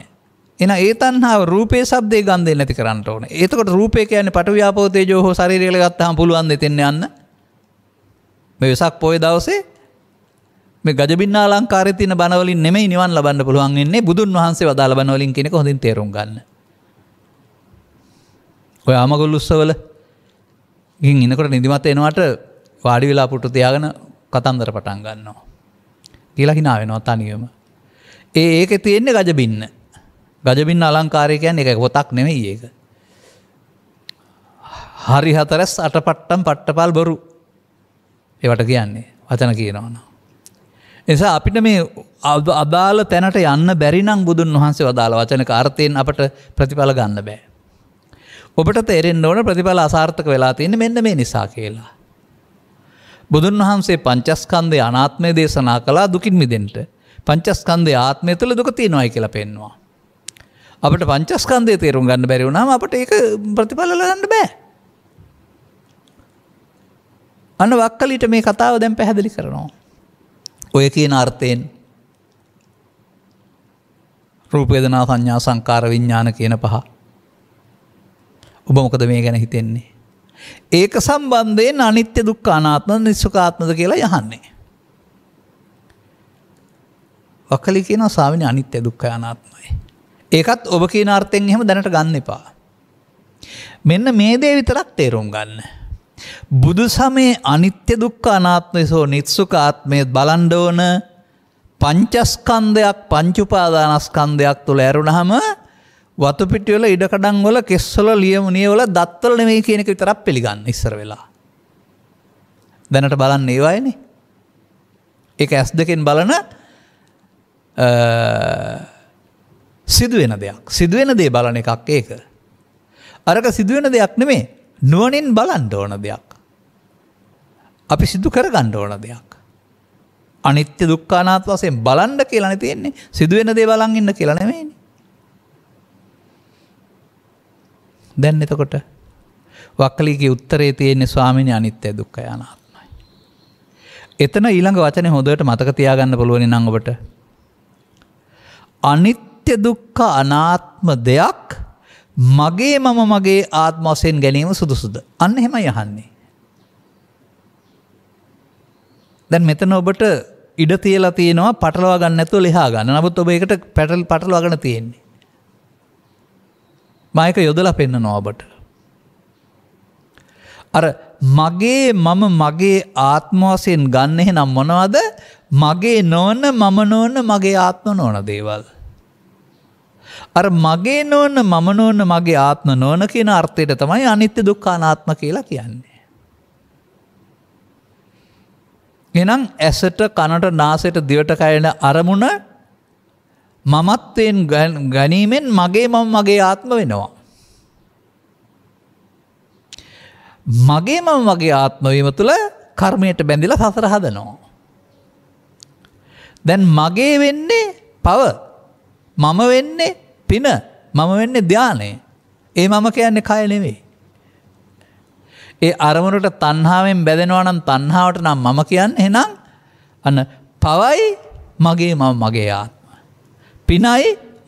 එන ඒ තන්හාාව රූපේ සබ්දේ ගන්ධය නැති කරන්න ඕන ඒතකට රූපය කියන පටව්‍යාපෝතේ ජෝහෝ සරීරල ගත්තහම් පුළුවන් දෙතෙන්න යන්න මෙ වෙසක් පොය දවසේ මේ ගජබින්න ලංකාර තින බනවලින් නෙම නිවන් ලබන්න පුළුවන්න්නේ බුදුන් වහන්සේ වදාල බනවලින් කෙනෙ හොඳින් තේරුම් ගන්න ඔය අමගොල් උත්සවල ගින් ඉනකොට නිදිමත එනවට වාඩි වෙලා පුට්ටු තියාගෙන කතන්දර පටන් ගන්නවා. කියලා හිනා වෙනවා තනියම. ඒ ඒක තියෙන්නේ ගජබින්න. ගජබින්න අලංකාරය කියන්නේ එක පොතක් නෙමෙයි ඒක. හරි හතරස් අටපට්ටම් පට්ටපල් බොරු. ඒවට කියන්නේ වචන කියනවනම්. නිසා අපිට මේ අදාල තැනට යන්න බැරිනම් බුදුන් වහන්සේ වදාළ වචන කාර්තයෙන් අපට ප්‍රතිඵල ගන්න බෑ. ඔබට තේරෙන් ඕන ප්‍රතිඵල අසාර්ථක වෙලා තියෙන මෙන්න මේ නිසා කියලා. බුදුන් වහන්සේ පංචස්කන්දය අනාත්මය දේශනා කලා දුකින් මිදෙන්ට පංචස්කන්දය ආත්මය තුළ දුක තියෙනවායි කියලා පෙන්වා. අපට පංචස්කන්දය තේරුම් ගන්න බැරිවුණාම අපට ඒක ප්‍රතිඵලල ගන්න බෑ. අන වක්කලිට මේ කතාව දැම් පැහැදිලි කරනවා. ඔය කියන අර්ථයෙන් රූපේදනා සංඥා සංකාර විඤ්ඥාන කියන පහ. ඔබ මොකද මේ ගැන හිතෙන්නේ. ඒක සම්බන්ධයෙන් අනිත්‍ය දුක් අනාත්ම නිස්සුකාත්මද කියලා යහන්නේ. වකලි කියන සාමින අනිත්‍ය දුක්ඛ අනාත්මයි. ඒකත් ඔබ කියන අර්ථයෙන් එහෙම දැනට ගන්න එපා. මෙන්න මේ දේ විතරක් තේරුම් ගන්න. බුදු සමේ අනිත්‍ය දුක්ඛ අනාත්මයසෝ නිත්සුකාත්මයත් බලන්ඩ ඕන පංචස්කන්ධයක් පංචුපාදානස්කන්ධයක් තුළ ඇරුණහම වතුපිටිවල ඉඩකඩන් වල කෙස්වල ලියමුණියවල දත්වල නෙමේ කියන එක විතරක් පිළිගන්න ඉස්සර වෙලා. දැනට බලන්න ඒවායන එක ඇස් දෙකෙන් බලන සිදුවෙන දෙයක් සිදුවෙන දේ බලන එකක් ඒක. අරක සිදුවෙන දෙයක් නෙමේ නුවනින් බලන්ඩ ඕන දෙයක්. අපි සිදු කරගණ්ඩ ඕන දෙයක්. අනිත්‍ය දුක්කානාත් වසයෙන් බලන්ඩ කියලන තියෙන්නේ සිදුවෙන දේ බලන් ඉන්න කියලනවෙනි. දැන් එතකොට වක්කලීගේ උත්තරේ තියෙන්නේ ස්වාමිනි අනිත්‍යය දුක්ක යනාත්මයි. එතන ඊළඟ වචන හොදට මතකතියාගන්න පුළුවනි නඟවට. අනිත්‍ය දුක්ක අනාත්ම දෙයක් මගේ මම මගේ ආත්ම වසයෙන් ගැනීම සුදුසුද. අන්න හෙම යහන්නේ. දැන් මෙතන ඔබට ඉඩ තියලා තියෙනවා පටලවා ගන්න ඇතුව ලිහා ගන්න නමුත් ඔබ එකට පැටල් පටලවාගන තියෙන්නේ. මයක යොදලා පෙන්න නොවබට. අර මගේ මම මගේ ආත්මවාසයෙන් ගන්න එහෙ නම් මොනවද මගේ නොවන මම නොවන මගේ ආත්ම නොවන දේවල්. අර මගේ නොවන මම නොවන මගේ ආත්ම නොවන කියන අර්ථයට තමයි අනිත්‍ය දුක්කානාත්ම කියලා කියන්නේ. එනම් ඇසට කනට නාසයට දිවට කයන අරමුණ මමත්වයෙන් ගැනීමෙන් මගේ මම මගේ ආත්ම වෙනවා. මගේ මම වගේ ආත්මවීම තුළ කර්මයට බැඳිල සසර හදනවා. දැන් මගේ වෙන්නේ පව මම වෙන්නේ පින මම වෙන්න ධ්‍යානය. ඒ මම කියන්නේ කය නෙවෙයි. ඒ අරමුණට තන්හාාවෙන් බැදෙනවා නම් තන්හාාවට නම් මම කියන්න එනම් අන්න පවයි මගේ මම මගේ ආත්ම. පිනයි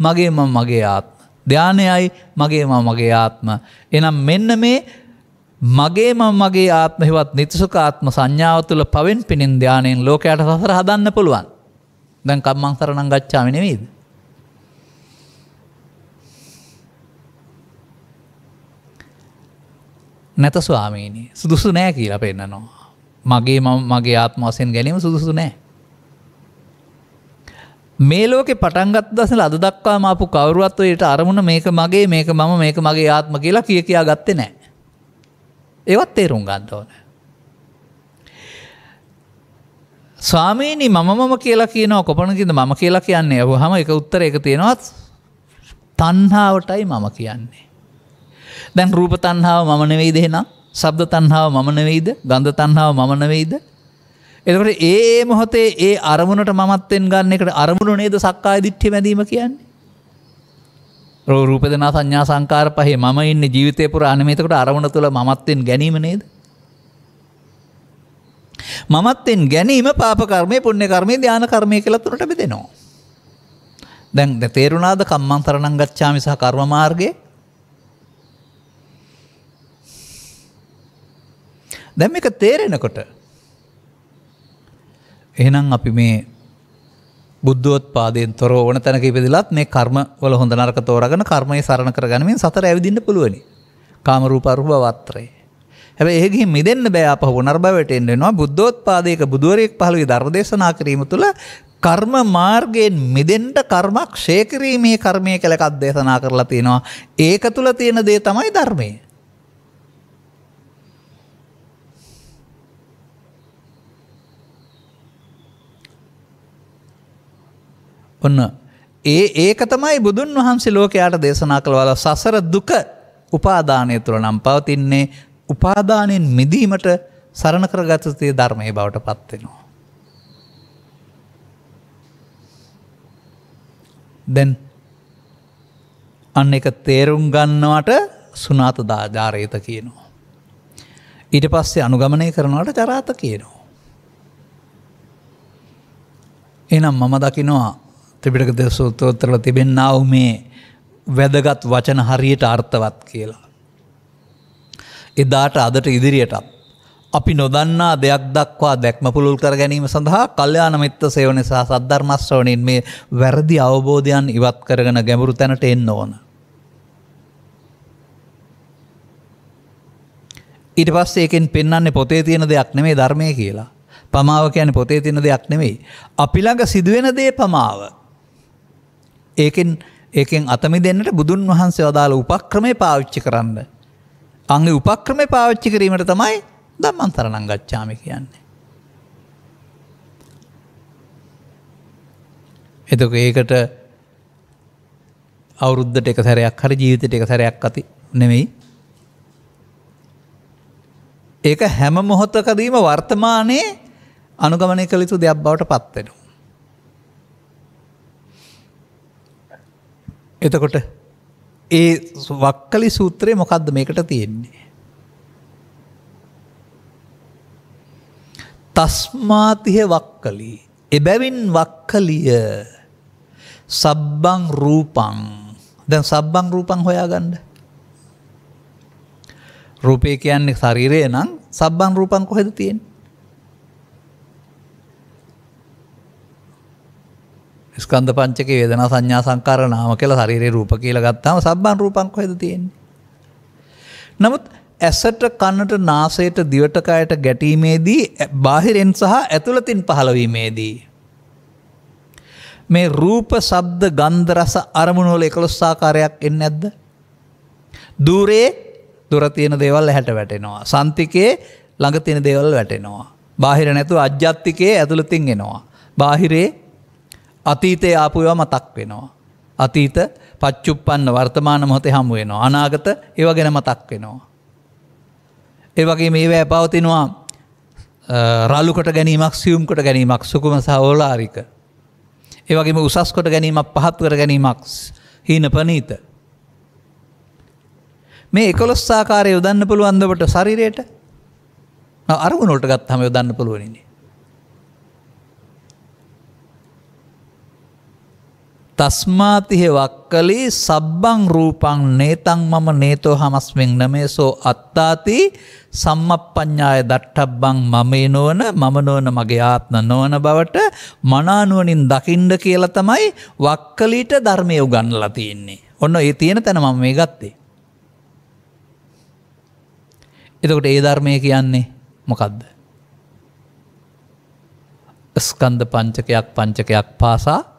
මගේ මම මගේ ආත්ම. ධ්‍යානයයි මගේ මම මගේ ආත්ම. එනම් මෙන්න මේ මගේ මම මගේ ආත්මහිවත් නිතිසුකාත්ම සංඥාව තුළ පවෙන් පිණින් ධ්‍යානයෙන් ලෝකයට සසර හදන්න පුළුවන්. දැන් කම්මං සරණං ගච්චාමි නෙවෙේද. නැත ස්වාමීනී සුදුසු නෑ කියලා පෙන්න්නනවා. මගේ ම මගේ ආත්ම වසයෙන් ගැනීම සුදුසු නෑ. මේ ලෝකෙ පටන්ගත් දසල අද දක්වා මාපු කවරුවත්වයට අරමුණ මේක මගේ මේක මම මේක මගේ ආත්ම කියලා කිය කියා ගත්තෙ නෑ. ඒවත් තේරුම් ගන්තවන. ස්වාමීනී මම මම කියලා කියනව කොපනකිද මම කියලා කියන්නේ ඇහ හම එක උත්තර එක තියෙනවත් තන්හාාවටයි මම කියන්නේ. දැන් රූප තන්හාාව මම නෙවෙයි දෙහෙනම් සබ්ද තන්හාාව මම නෙවෙයිද ගන්ධ තන්හාාව මම නෙවෙයිද. එතකට ඒ මොහොතේ ඒ අරමුණට මත්තෙන් ගන්න එකට අරමුණු නේද සක්කාය දිට්ටි මැදීම කියන්නේ. රූපදන සංඥා සංකාර පහේ මම ඉන්න ජීවිතය පුර අනමතකට අරමුණ තුළ මත්තෙන් ගැනීම නේද. මමත්තෙන් ගැනීම පාපකර්මය පුුණ්‍ය කර්මය ධ්‍යාන කර්මය කළ තුරට බෙදෙනවා. දැන් තේරුණාද කම්මන්තරණං ගච්ඡාමිසහ කර්ම මාර්ගයේ දැම් එක තේරෙනකොට එහෙනම් අපි මේ බුද්ධෝත් පාදයෙන් තොර ඕන තැනක ඉපදිලත් මේ කර්ම වල හොඳ නරක තෝරගෙන කර්මය සරණ කර ගැනීමෙන් සතර ඇවිදින්න පුළුවනි. කාමරූපරූප වත්‍රේ. හැබැයි එහෙ ගිහින් මිදෙන්න බෑ අපහු නරබවට එන්න වෙනවා. බුද්ධෝත්පාදයක බුදුවරයෙක් පහළවේ ධර්ම දේශනා කිරීම තුළ කර්ම මාර්ගයෙන් මිදෙන්න කර්මක් ශේකිරීමේ කර්මය කියලා එකක් දේශනා කරලා තියෙනවා. ඒක තුල තියෙන දේ තමයි ධර්මය. ඔන්න ඒ ඒක තමයි බුදුන් වහන්සේ ලෝකයාට දේශනා කළවල සසර දුක උපාදානය තුළ නම් පවතින්නේ උපාදානයෙන් මිදීමට සරණ කරගතතේ ධර්මය බවට පත්වෙනවා. දැන් අන්න එක තේරුම් ගන්නවට සුනාත දාජාරයත කියනවා. ඊට පස්සේ අනුගමනය කරනවට ජරාත කියනවා. එනම් මම දකිනවා ත්‍රිපිටක සූත්‍රෝත්තරල තිබෙන්නාව මේ වැදගත් වචන හරියට අර්ථවත් කියලා. එදාට අදට ඉදිරියටත්. අපි නොදන්නා දෙයක් දක්වා දැක්ම පුළුල් කර ගැනීම සඳහා කල්්‍යයාන මිත්ත සයෝන නිසා සද්ධර්මස්්‍රවනින් මේ වැරදි අවබෝධයන් ඉවත් කරගෙන ගැඹුරු තැනට එන්න ඕන. ඊට පස්සේ එකෙන් පෙන්න්නේ පොතේ තියෙන දෙයක් නෙමේ ධර්මය කියලා. පමාව කියන පොතේ තියෙන දෙයක් නෙමෙයි. අපිළඟ සිදුවෙන දේ පමාව ඒකෙන් ඒකෙන් අතමි දෙන්නට බුදුන් වහන්සේ අදාළ උපක්‍රමය පාවිච්චි කරන්න. අංග උපක්‍රමය පාවිච්චි කිරීමට තමයි දම්මන්තරණං ගච්ඡාමි කියන්නේ. එතක ඒකට අවුරුද්ධට එක සැරයක් හරි ජීවිතට එක සැරයක් අති නෙමෙයි. ඒක හැම මොහොතකදීම වර්තමානයේ අනුගමනය කළ යුතු දෙයක් බවට පත්වෙනවා. එතකොට ඒ වක්කලි සූත්‍රය මොකක්ද මේකට තියෙන්නේ. තස්මාතිය වක්කලී එබැවින් වක්කලිය සබ්බං රූපං දැන් සබ්බං රූපං හොයාගන්න රූපය කියන්නේ ශරීරය නම් සබ්බන් රූපං කොහෙද තියෙන්නේ ස්කන්ධ පංචක වේදනා සංඥා සංකාර නාම කියලා ශරීරේ රූප කියලා ගත්තාම සබ්බන් රූපං කොහෙද තියෙන්නේ? නමුත් ඇසට කනට නාසයට දිවට කයට ගැටීමේදී බාහිරෙන් සහ ඇතුළතින් පහළවීමේදී මේ රූප, ශබ්ද, ගන්ධ, රස, අරමුණු වල 11 ආකාරයක් එන්නේ නැද්ද? দূරේ දුර තියෙන දේවල් ඇහැට වැටෙනවා. සන්තිකේ ළඟ තියෙන දේවල් වැටෙනවා. බාහිර නැතුව අජ්ජත්තිකේ ඇතුළතින් එනවා. බාහිරේ අතීතය ආපුවා මතක් වෙනවා. අතීත පච්චුප්පන්න වර්තමාන මොතේ හමු වෙනවා. අනාගත ඒව ගැන මතක් වෙනවා. ඒවගේ මේ වැෑ පවතිනවා රල්ලුකොට ගැනීමක් සියුම්කොට ගැනීමක් සුකුම සහෝලාරික. ඒවගේම උසස්කොට ගැනීමක් පහත් කර ගැනීමක් හීන පනීත. මේ එකොස් සාකාරය යොදන්න පුළුවන්දවට ශරිරයට අරගුණොට ගත් හම යොදන්න පුළුවනිනි. තස්මාතිහ වක්කලේ සබ්බං රූපං නේතං මම නේතෝ හමස්මෙන් නමේසෝ අත්තාති සම්මප්පඤ්ඤාය දට්ඨබ්බං මමේ නොවන මම නොවන මගේ ආත්ම නොවන බවට මනානුවණින් දකින්න කියලා තමයි වක්කලීට ධර්මයේ උගන්වලා තියෙන්නේ. ඔන්න ඒ තියෙන තැන මම මේ ගත්තේ. එතකොට ඒ ධර්මය කියන්නේ මොකද්ද? ස්කන්ධ පංචකයක් පංචකයක් පාසා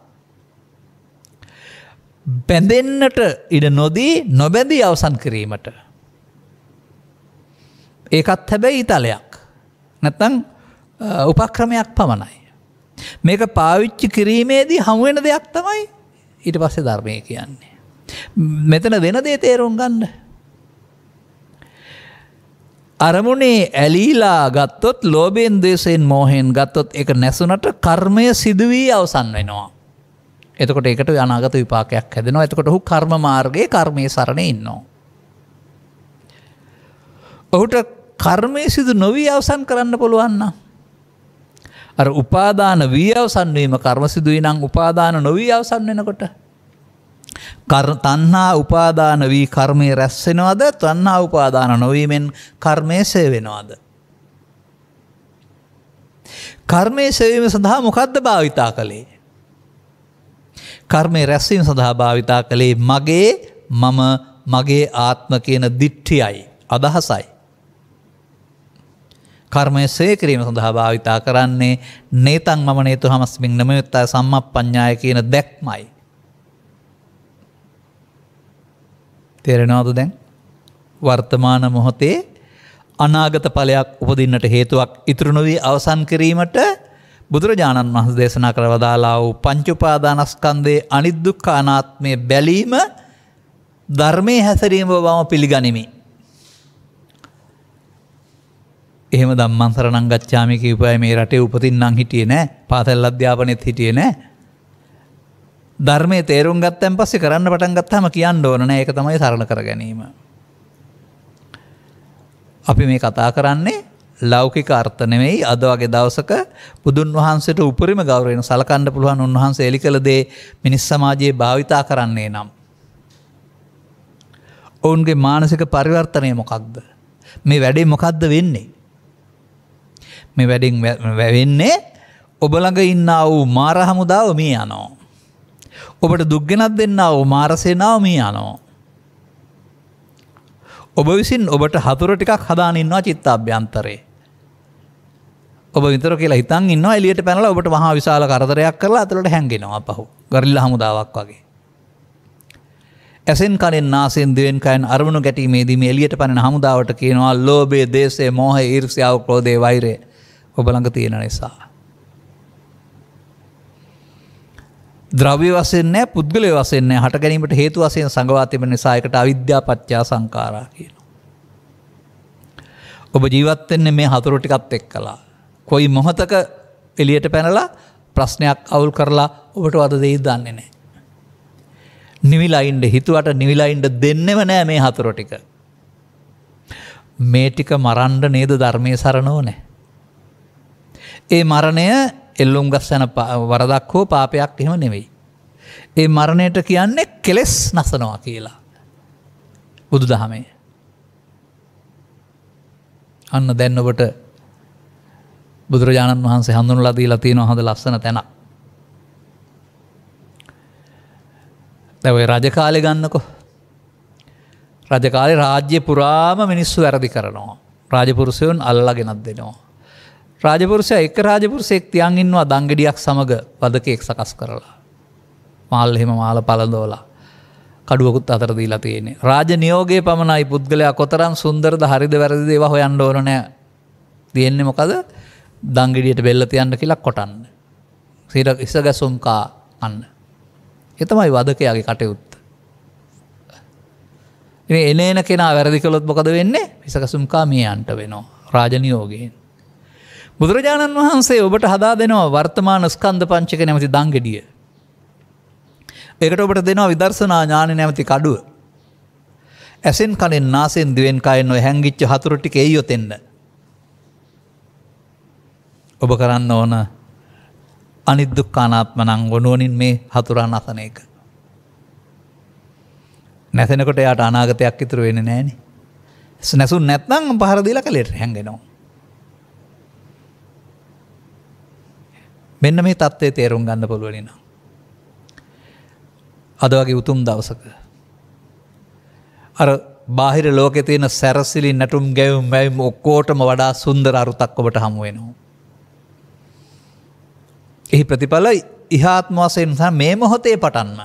බැඳෙන්නට ඉඩ නොදී නොබැඳී අවසන් කිරීමට. ඒකත් හැබැයි ඉතලයක්. නැත්තං උපක්‍රමයක් පමණයි. මේක පාවිච්චි කිරීමේදී හමුවෙන දෙයක් තමයි ඊට පස්සේ ධර්මය කියන්නේ. මෙතන වෙන දේ තේරුම් ගන්න. අරමුණේ ඇලීලා ගත්තොත් ලෝබෙන් දේශයෙන් මෝහෙන් ගත්තොත් එක නැසුනට කර්මය සිදුවී අවසන් වෙනවා. එතකොට එකට අනාගත විපාකයක් හැදෙනවා එතකොට හු කර්ම මාර්ගයේ කර්මය සරණ ඉන්නවා. ඔහුට කර්මය සිදු නොවී අවසන් කරන්න පුළුවන්න. අර උපාදාන වී අවසන්වීම කර්ම සිදුවී නං උපාදාන නොවී අවසන් වෙනකොට. තන්නා උපාදාන වී කර්මය රැස්සෙනවාද තන්නා උපාදාන නොවීමෙන් කර්මය සේවෙනවාද. කර්මය සෙවීම සඳහා මොකක්ද භාවිතා කළේ. කර්මය රැස්වීම සඳහා භාවිතා කළේ මගේ මම මගේ ආත්ම කියන දිට්ඨියයි අදහසයි. කර්මය සේකිරීම සඳහා භාවිතා කරන්නේ නේතන් මම නේතු හමස්මින් නමයොත්තා සම්ම ප්ඥාය කියන දැක්මයි. තේරෙනවාද දැන් වර්තමාන මොහොතේ අනාගත පලයක් උපදින්නට හේතුවක් ඉතුරුණුවී අවසන් කිරීමට බුදුරජාණන් වහස දේශනා කරවදාලා වූ පංචුපාදානස්කන්දේ අනිද්දුක්කානාත්මය බැලීම ධර්මය හැසරීම බවම පිළිගනිමි. එහෙම දම්මන්සරණං ගච්ඡාමික උපය මේ රටේ උපතින් නං හිටිය නෑ පාතැල් අධ්‍යාපනෙත් හිටිය නෑ. ධර්මය තේරුම් ගත්තැන් පස්සේ කරන්න පටන් ගත්හම කියන්න ඕන ඒක තමයි සරල කර ගැනීම. අපි මේ කතා කරන්නේ ලෞකික අර්ථ නෙමෙයි අද වගේ දවසක බුදුන් වහන්සේට උපරිම ගෞරවයෙන් සලකන්න පුළුවන් උන්වහන්සේ එලි කළ දේ මිනිස් සමාජයේ භාවිතා කරන්නේ නම් ඔවුන්ගේ මානසික පරිවර්තනය මොකක්ද මේ වැඩේ මොකක්ද වෙන්නේ මේ වැඩින් වැවෙන්නේ ඔබළඟ ඉන්නා වූ මාර හමුදාව මේ යනෝ ඔබට දුක්ගෙනත් දෙන්නා වූ මාරසේනාව මේ යනෝ ඔබ විසින් ඔබට හතුර ටිකක් හදානින්නවා චිත්තාභ්‍යන්තරේ ඔබ විතර කියලා හිතන් ඉන්න එලියට පැනල ඔබට මහා විශාල කරදරයක් කරලා අතුළට හැන්ගෙනවා පහු ගරිල්ල හමුදාවක් වගේ. ඇසෙන් කනෙන් නාසෙන් දෙවෙන් කයන් අරමුණු ගැටීමේදීම එලියට පැන හමුදාවට කියනවා ලෝබේ දේශේ මෝහ ඊර්ෂයාව ක්‍රෝධය වෛරය ඔබළඟ තියෙන නිසා. ද්‍රව්‍ය වසෙන්නේ පුද්ගලය වසෙන්නේ හට ගැනීමට හේතු වසයෙන් සඟවාතිම නිසායකට අවිද්‍යාපච්චා සංකාරා කියන. ඔබ ජීවත්තෙන්නේ මේ හතුරු ටිකත් එක් කලා කොයි මොහොතක එලියට පැනලා ප්‍රශ්නයක් අවුල් කරලා ඔබට වද දෙයි දන්නේ නෑ. නිවිලයින්ඩ හිතුවට නිවිලයින්ඩ දෙන්නෙව නෑ මේ හතුර ටික. මේ ටික මරන්ඩ නේද ධර්මය සරණෝ නෑ. ඒ මරණය එල්ලුම් ගස් යන වරදක් හෝ පාපයක් එහෙම නෙවෙයි. ඒ මරණයට කියන්නේ කෙලෙස් නසනවා කියලා. බුදු දහමේ. අන්න දැන්නවට බුදුරජාණන් වහන්සේ හඳුන් ලදී ලතින හොඳ ලස්සන තැන. දැවයි රජකාලෙ ගන්නකො. රජකාලෙ රාජ්‍ය පුරාම මිනිස්සු වැරදි කරනවා. රාජපුරුසයුන් අල්ලා ගෙනත් දෙනවා. රාජපුරුෂය එක රාජපුරුසෙක් තියන් ඉන්නවා දංගෙඩියක් සමඟ වදකෙක් සකස් කරලා. මාල් එහෙම මාල පලඳෝලා. කඩුවකුත් අතරදී ලතියන්නේ. රාජ නියෝගේ පමණයි පුද්ගලයා කොතරම් සුන්දරද හරිද වැරදි දේව හොයන්ඩ ඕනනෑ තියෙන්නේ මොකද දංගිඩියට බෙල්ල තියන්න කියලා කොටන්න. සීර ඉස ගැසුම්කා අන්න. එතමයි වදකයාගේ කටයුත්ත. එනේන කෙනා වැරදි කළොත් මොකද වෙන්නේ විසකසුම්කා මියන්ට වෙනවා රාජනියෝගයෙන්. බුදුරජාණන් වහන්සේ ඔබට හදා දෙනවා වර්තමාන ස්කන්ධ පංචක නැමති දංගෙඩිය. එකට ඔබට දෙනවා විදර්ශනා ඥාන නැමති කඩුව. ඇසෙන් කලින් නාසෙන් දිවෙන් කයන්න හැංගිච්ච හතුරටි කෙයොතෙන්න්න ඔබ කරන්න ඕන අනිද්දුක්කානාත්මනං ගොනුවනින් මේ හතුරා නතන එක. නැසෙනකොට යාට අනාගතයක් ඉතුර වෙන නෑන. නැසුන් නැත්නම් පහරදිල කලෙට හැඟෙනවා. මෙන්න මේ තත්ත්වය තේරුම් ගන්න පුළුවනින. අද වගේ උතුම් දවසක. අර බාහිර ලෝකෙ තියෙන සැරසිලි නැටුම් ගැවුම් මැවම් ඔක්කෝටම වඩා සුන්දර අරුතක් ඔබට හමුවෙනවා. එහි ප්‍රතිඵල ඉහාත්ම වසයෙන් සහ මේ මොහොතේ පටන්ම.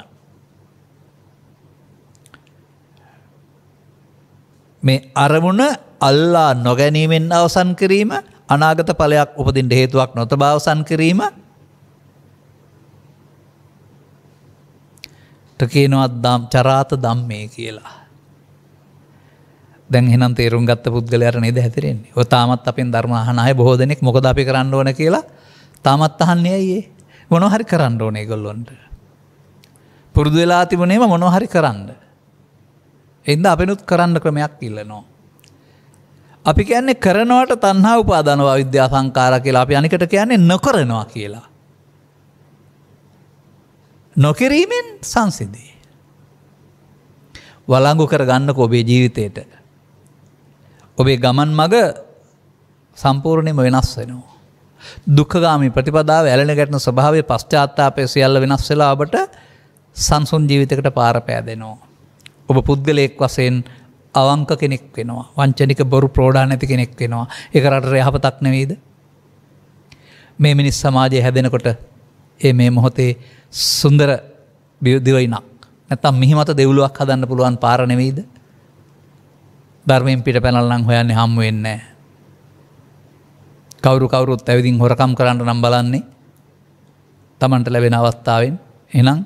මේ අරමුණ අල්ලා නොගැනීමෙන් අවසන් කිරීම අනාගත පලයක් උපදින් හේතුවක් නොත බවසන් කිරීම ටකේනවත් දම් චරාත දම්මේ කියලා. දැහෙන තේරුම් ගත්ත පුද්ගලයර නේද හැතිරෙන්නේ තාමත් අපින් ධර්මහනය බොහෝ දෙනෙක් මොකද අපි කරන්න ඕන කියලා තාමත් අහන්නේ ඇයි මොනොහරි කරන්න ඕනේ ගොල්ලොන්ට. පුරුදු වෙලා තිබනේම මොනොහරි කරන්න. එන්ද අපෙනුත් කරන්න ක්‍රමයක් ඉල්ලනවා. අපි කියන්නේ කරනවට තන්හා උපාදනවා විද්‍යා සංකාර කියලා අපි අනිකට කියන්නේ නොකරනවා කියලා. නොකිරීමෙන් සංසිදී. වලංගු කර ගන්නක ඔබේ ජීවිතයට. ඔබේ ගමන් මග සම්පූර්ණයම වෙනස් වෙනවා. දුක්කගාමි ප්‍රතිපදාව ඇලෙන ගැටන ස්භාවය පශ්චාත්තාපය සියල්ල වෙනස් වෙලාබට සංසුන් ජීවිතකට පාරපෑදෙනවා. ඔබ පුද්ගලයෙක් වසයෙන් අවංක කෙනෙක් වෙනවා වංචනික බොරු ප්‍රෝඩා නැති කෙනෙක් වෙනවා එකරට යහපතක් නෙවීද. මේ මිනිස් සමාජය හැදෙනකොට ඒ මේ මොහොතේ සුන්දර බියුද්ධවයිනක් නැතම් මිහිමත දෙවුලුවක් හදන්න පුළුවන් පාරනෙවීද ධර්මයෙන් පිට පැනල්ලං හොයන්නේ හම්ුවෙන්නේ කවරු කවරුත් ඇවිදිින් හොරකම් කරන්න නම් බලන්නේ තමන්ට ලැබෙන අවස්ථාවෙන් එනම්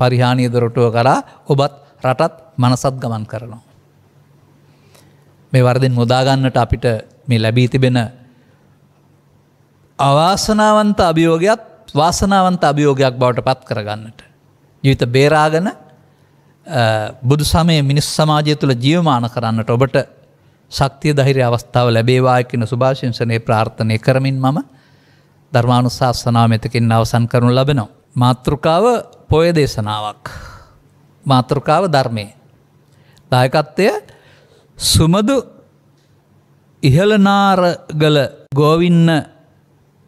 පරිහානිය දොරටුව කරා ඔබත් රටත් මනසත් ගමන් කරනවා. මේ වරදින් මුදාගන්නට අපිට මේ ලැබී තිබෙන අවාසනාවන්ත අභියෝගයක් වාසනාවන්ත අභියෝගයක් බවට පත් කරගන්නට. ජීවිත බේරාගන බුදු සමය මිනිස් සමාජය තුළ ජීවමාන කරන්නට ඔබට ශක්තිය දහිරය අවස්ථාව ලැබේවා කියන සුභාශංසනය ප්‍රාර්ථනය කරමින් මම ධර්මාණු ශාස්සනාව මෙතකින් අවසන් කරනු ලබෙනවා. මාතෘකාව පොය දේශනාවක්. මාතෘකාව ධර්මය. දායකත්වය සුමදු ඉහලනාරගල ගෝවින්න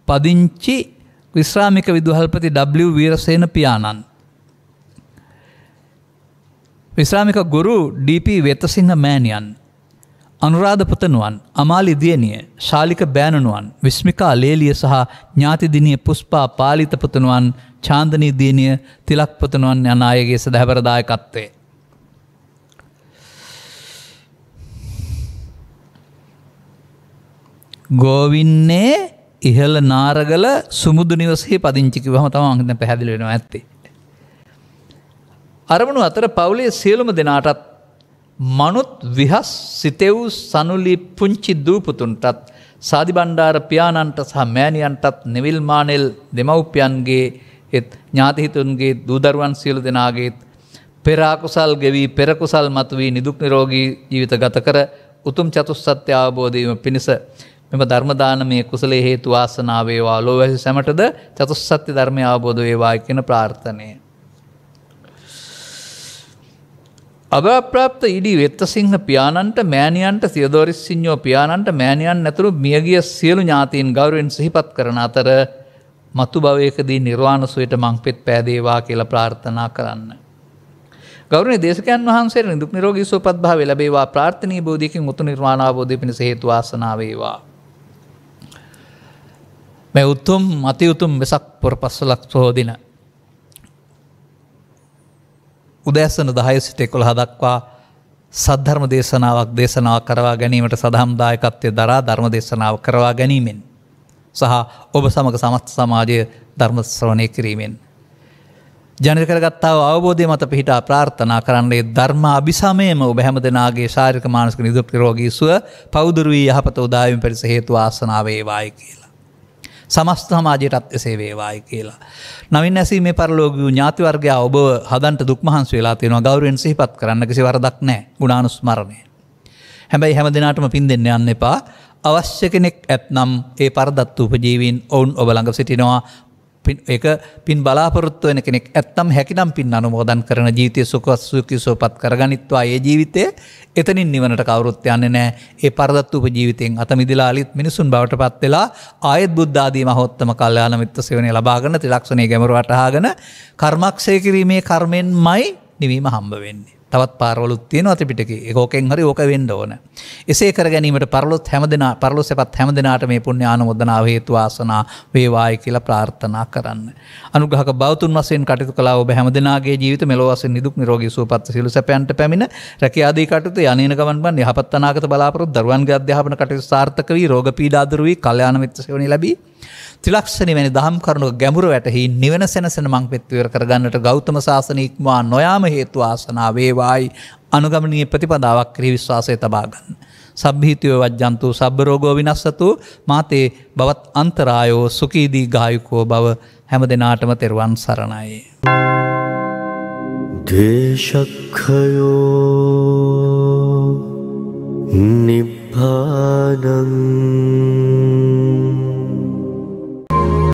පදිංචි විශ්‍රාමික විදුහල්පති W වීරසේන පියාණන්. විශ්‍රාමික ගුරු DP වෙතසිංහ මෑණියන් අනුරාධපතනුවන් අමාලි දියණිය ශාලික බෑණනුවන් විශ්මිකා ලේලිය සහ ඥාතිදිනිය පුස්පා පාලිතපතනුවන් චාන්දනී දියණිය තිලක්පතනුවන් යන අයගේ සැහැබරදායකත්වය. ගෝවින්නේ ඉහළ නාරගල සුමුදු නිවසේ පදිංචිකි හම තමන්ගන පැහැදිලෙනවා ඇත්තේ. අරමුණු අතර පවුලේ සියලුම දෙනාටත් මනුත් විහස් සිතෙව් සනුලි පුංචි දූපතුන්ටත් සාධිබණ්ඩාර පියාණන්ට සහ මෑණියන්ටත් නිවිල්මානෙල් දෙමව්පියන්ගේ එත් ඥාතිහිතුන්ගේ දූදරුවන් සියලු දෙනාගේත් පෙරාකුසල් ගෙවී පෙරකුසල් මතුවී නිදුක් නිරෝගී ජීවිත ගත කර උතුම් චතුස්සත්‍ය අවබෝධීම පිණිස මෙම ධර්මදාන මේ කුසලේ හේතු වාසනාවේවා ලෝවැසි සැමටද චතුස්සත්‍ය ධර්මය අවබෝධ වේවා කියන ප්‍රාර්ථනය. අභාප්‍රාප්ත ඉඩි වෙත්තසිංහ පියාණන්ට මෑනියන්ට සියදෝරිස් සිංහෝ පියාණන්ට මෑනියන් නැතුරු මියගිය සියලු ඥාතීන් ගෞරවෙන් සිහිපත් කරන අතර මතු භවයකදී නිර්වාණසුවයට මං පෙත් පෑදේවා කියල ප්‍රාර්ථනා කරන්න. ගෞරන දේශකයන් වහන්සේ නිදුක් නිරෝගී සුවපත් භාව ලැබේවා ප්‍රාර්ථනී බෝධිකින් උතු නිර්වාණාවබෝධය පිණිස හේතුවාසනාවේවා. මෙ උත්තුම් මති උතුම් වෙසක් පොර පස්සලක් සෝදින උදෑසන දහය සිට එකොළ හදක්වා සද්ධර්ම දේශනාවක් දේශනාව කරවා ගැනීමට සදහම්දායකත්වය දරා ධර්ම දේශනාව කරවා ගැනීමෙන්. සහ ඔබ සමඟ සමත් සමාජය ධර්මශ්‍රවණය කිරීමෙන්. ජනක කරගත්තාව අවබෝධය මත පිහිටා ප්‍රාර්ථනා කරන්නේ ධර්ම අභිසමයම ඔබ හැම දෙනාගේ ශාරික මානසක නිදුක්‍රරෝගී සුව පෞදුරුවී යහපත උදායම පිරිස හේතු ආසනාවේ වාය කියලා. සමස්ත සමාජයටත් එසේ වේවායි කියලා. නවින් ඇසේ මේ පරලෝගිය ඥාතිවර්ගය ඔබ හදන්ට දුක්මහන්ස වෙලා තියෙනවා ගෞරෙන් සිහිපත් කරන්න කිසි වරදක් නෑ ගුණානුස්මරණය. හැබැයි හැම දෙනාටම පින් දෙන්න යන්න එපා අවශ්‍ය කෙනෙක් ඇත්නම් ඒ පරදත්තු උපජීවීන් ඔවුන් ඔබ ළඟ සිටිනවා එක පින් බලාපොරොත්තු වෙන කෙනෙක් ඇත්තම් හැකිනම් පින් අනුමෝදන් කරන ජීවිතය සුකස්සුකි සෝපත් කරගනිත්වා ඒ ජීවිතය එතනින් නිවනට කවරුත් යන්න නෑ ඒ පරදත්තුප ජීවිතයෙන් අතමිදිලාලිත් මිනිසුන් බවට පත් වෙලා ආයත් බුද්ධාදී මහොත්තම කල්්‍යයාන මිත්ත සෙවනය ලබාගන තිලක්ෂණය ගැමර වටහාගෙන කර්මක්ෂය කිරීමේ කර්මෙන් මයි නිවීම හම්බ වෙන්නේ. තවත් පාරවලුත් තියෙන අතිපිටක ඒකෝකෙන් හරි ඕක වෙන්න ඕන. එසේ කර ගැනීමට පරලොත් හැමදෙන පරලො සැපත් හැමදෙනට මේ පුුණ්‍යාන මුදනාව හේතුවාසනා වේවාය කියලා ප්‍රාර්ථනා කරන්න. අනුගහ බෞතුන් වසෙන් කටතු කලාව හැමදනාගේ ජීවිත මෙලොවස නිදුක් නිරෝගී සූපත් සිලු සැපයන්ට පැමිණ රැකයාදී කටතු යන ගවන්බන් යහපත්තනාගත බලාපොරොත් දරුවන්ගේ අධ්‍යාපන කටයු සාර්ථක වී රෝග පීඩාදරුවී කල්යාන මිත්‍රසවනි ලැබී. ත්‍රිලක්ෂණ වැනි දහම් කරුණු ගැඹුර වැටහි නිවන සැනසන මං පෙත්වර කරගන්නට ගෞතම ශාසනයක්වා නොයාම හේතු ආසනා වේවායි අනුගමනය ප්‍රතිපදාවක් ක්‍රී විශ්වාසය තබාගන්න. සබ්හිතය වජ්ජන්තු සබ්බරෝගෝ විනස්සතු මාතේ බවත් අන්තරායෝ සුකීදී ගායුකෝ බව හැම දෙනාටම තෙරවන් සරණයි. දේශක්හයෝ නිබ්බානන්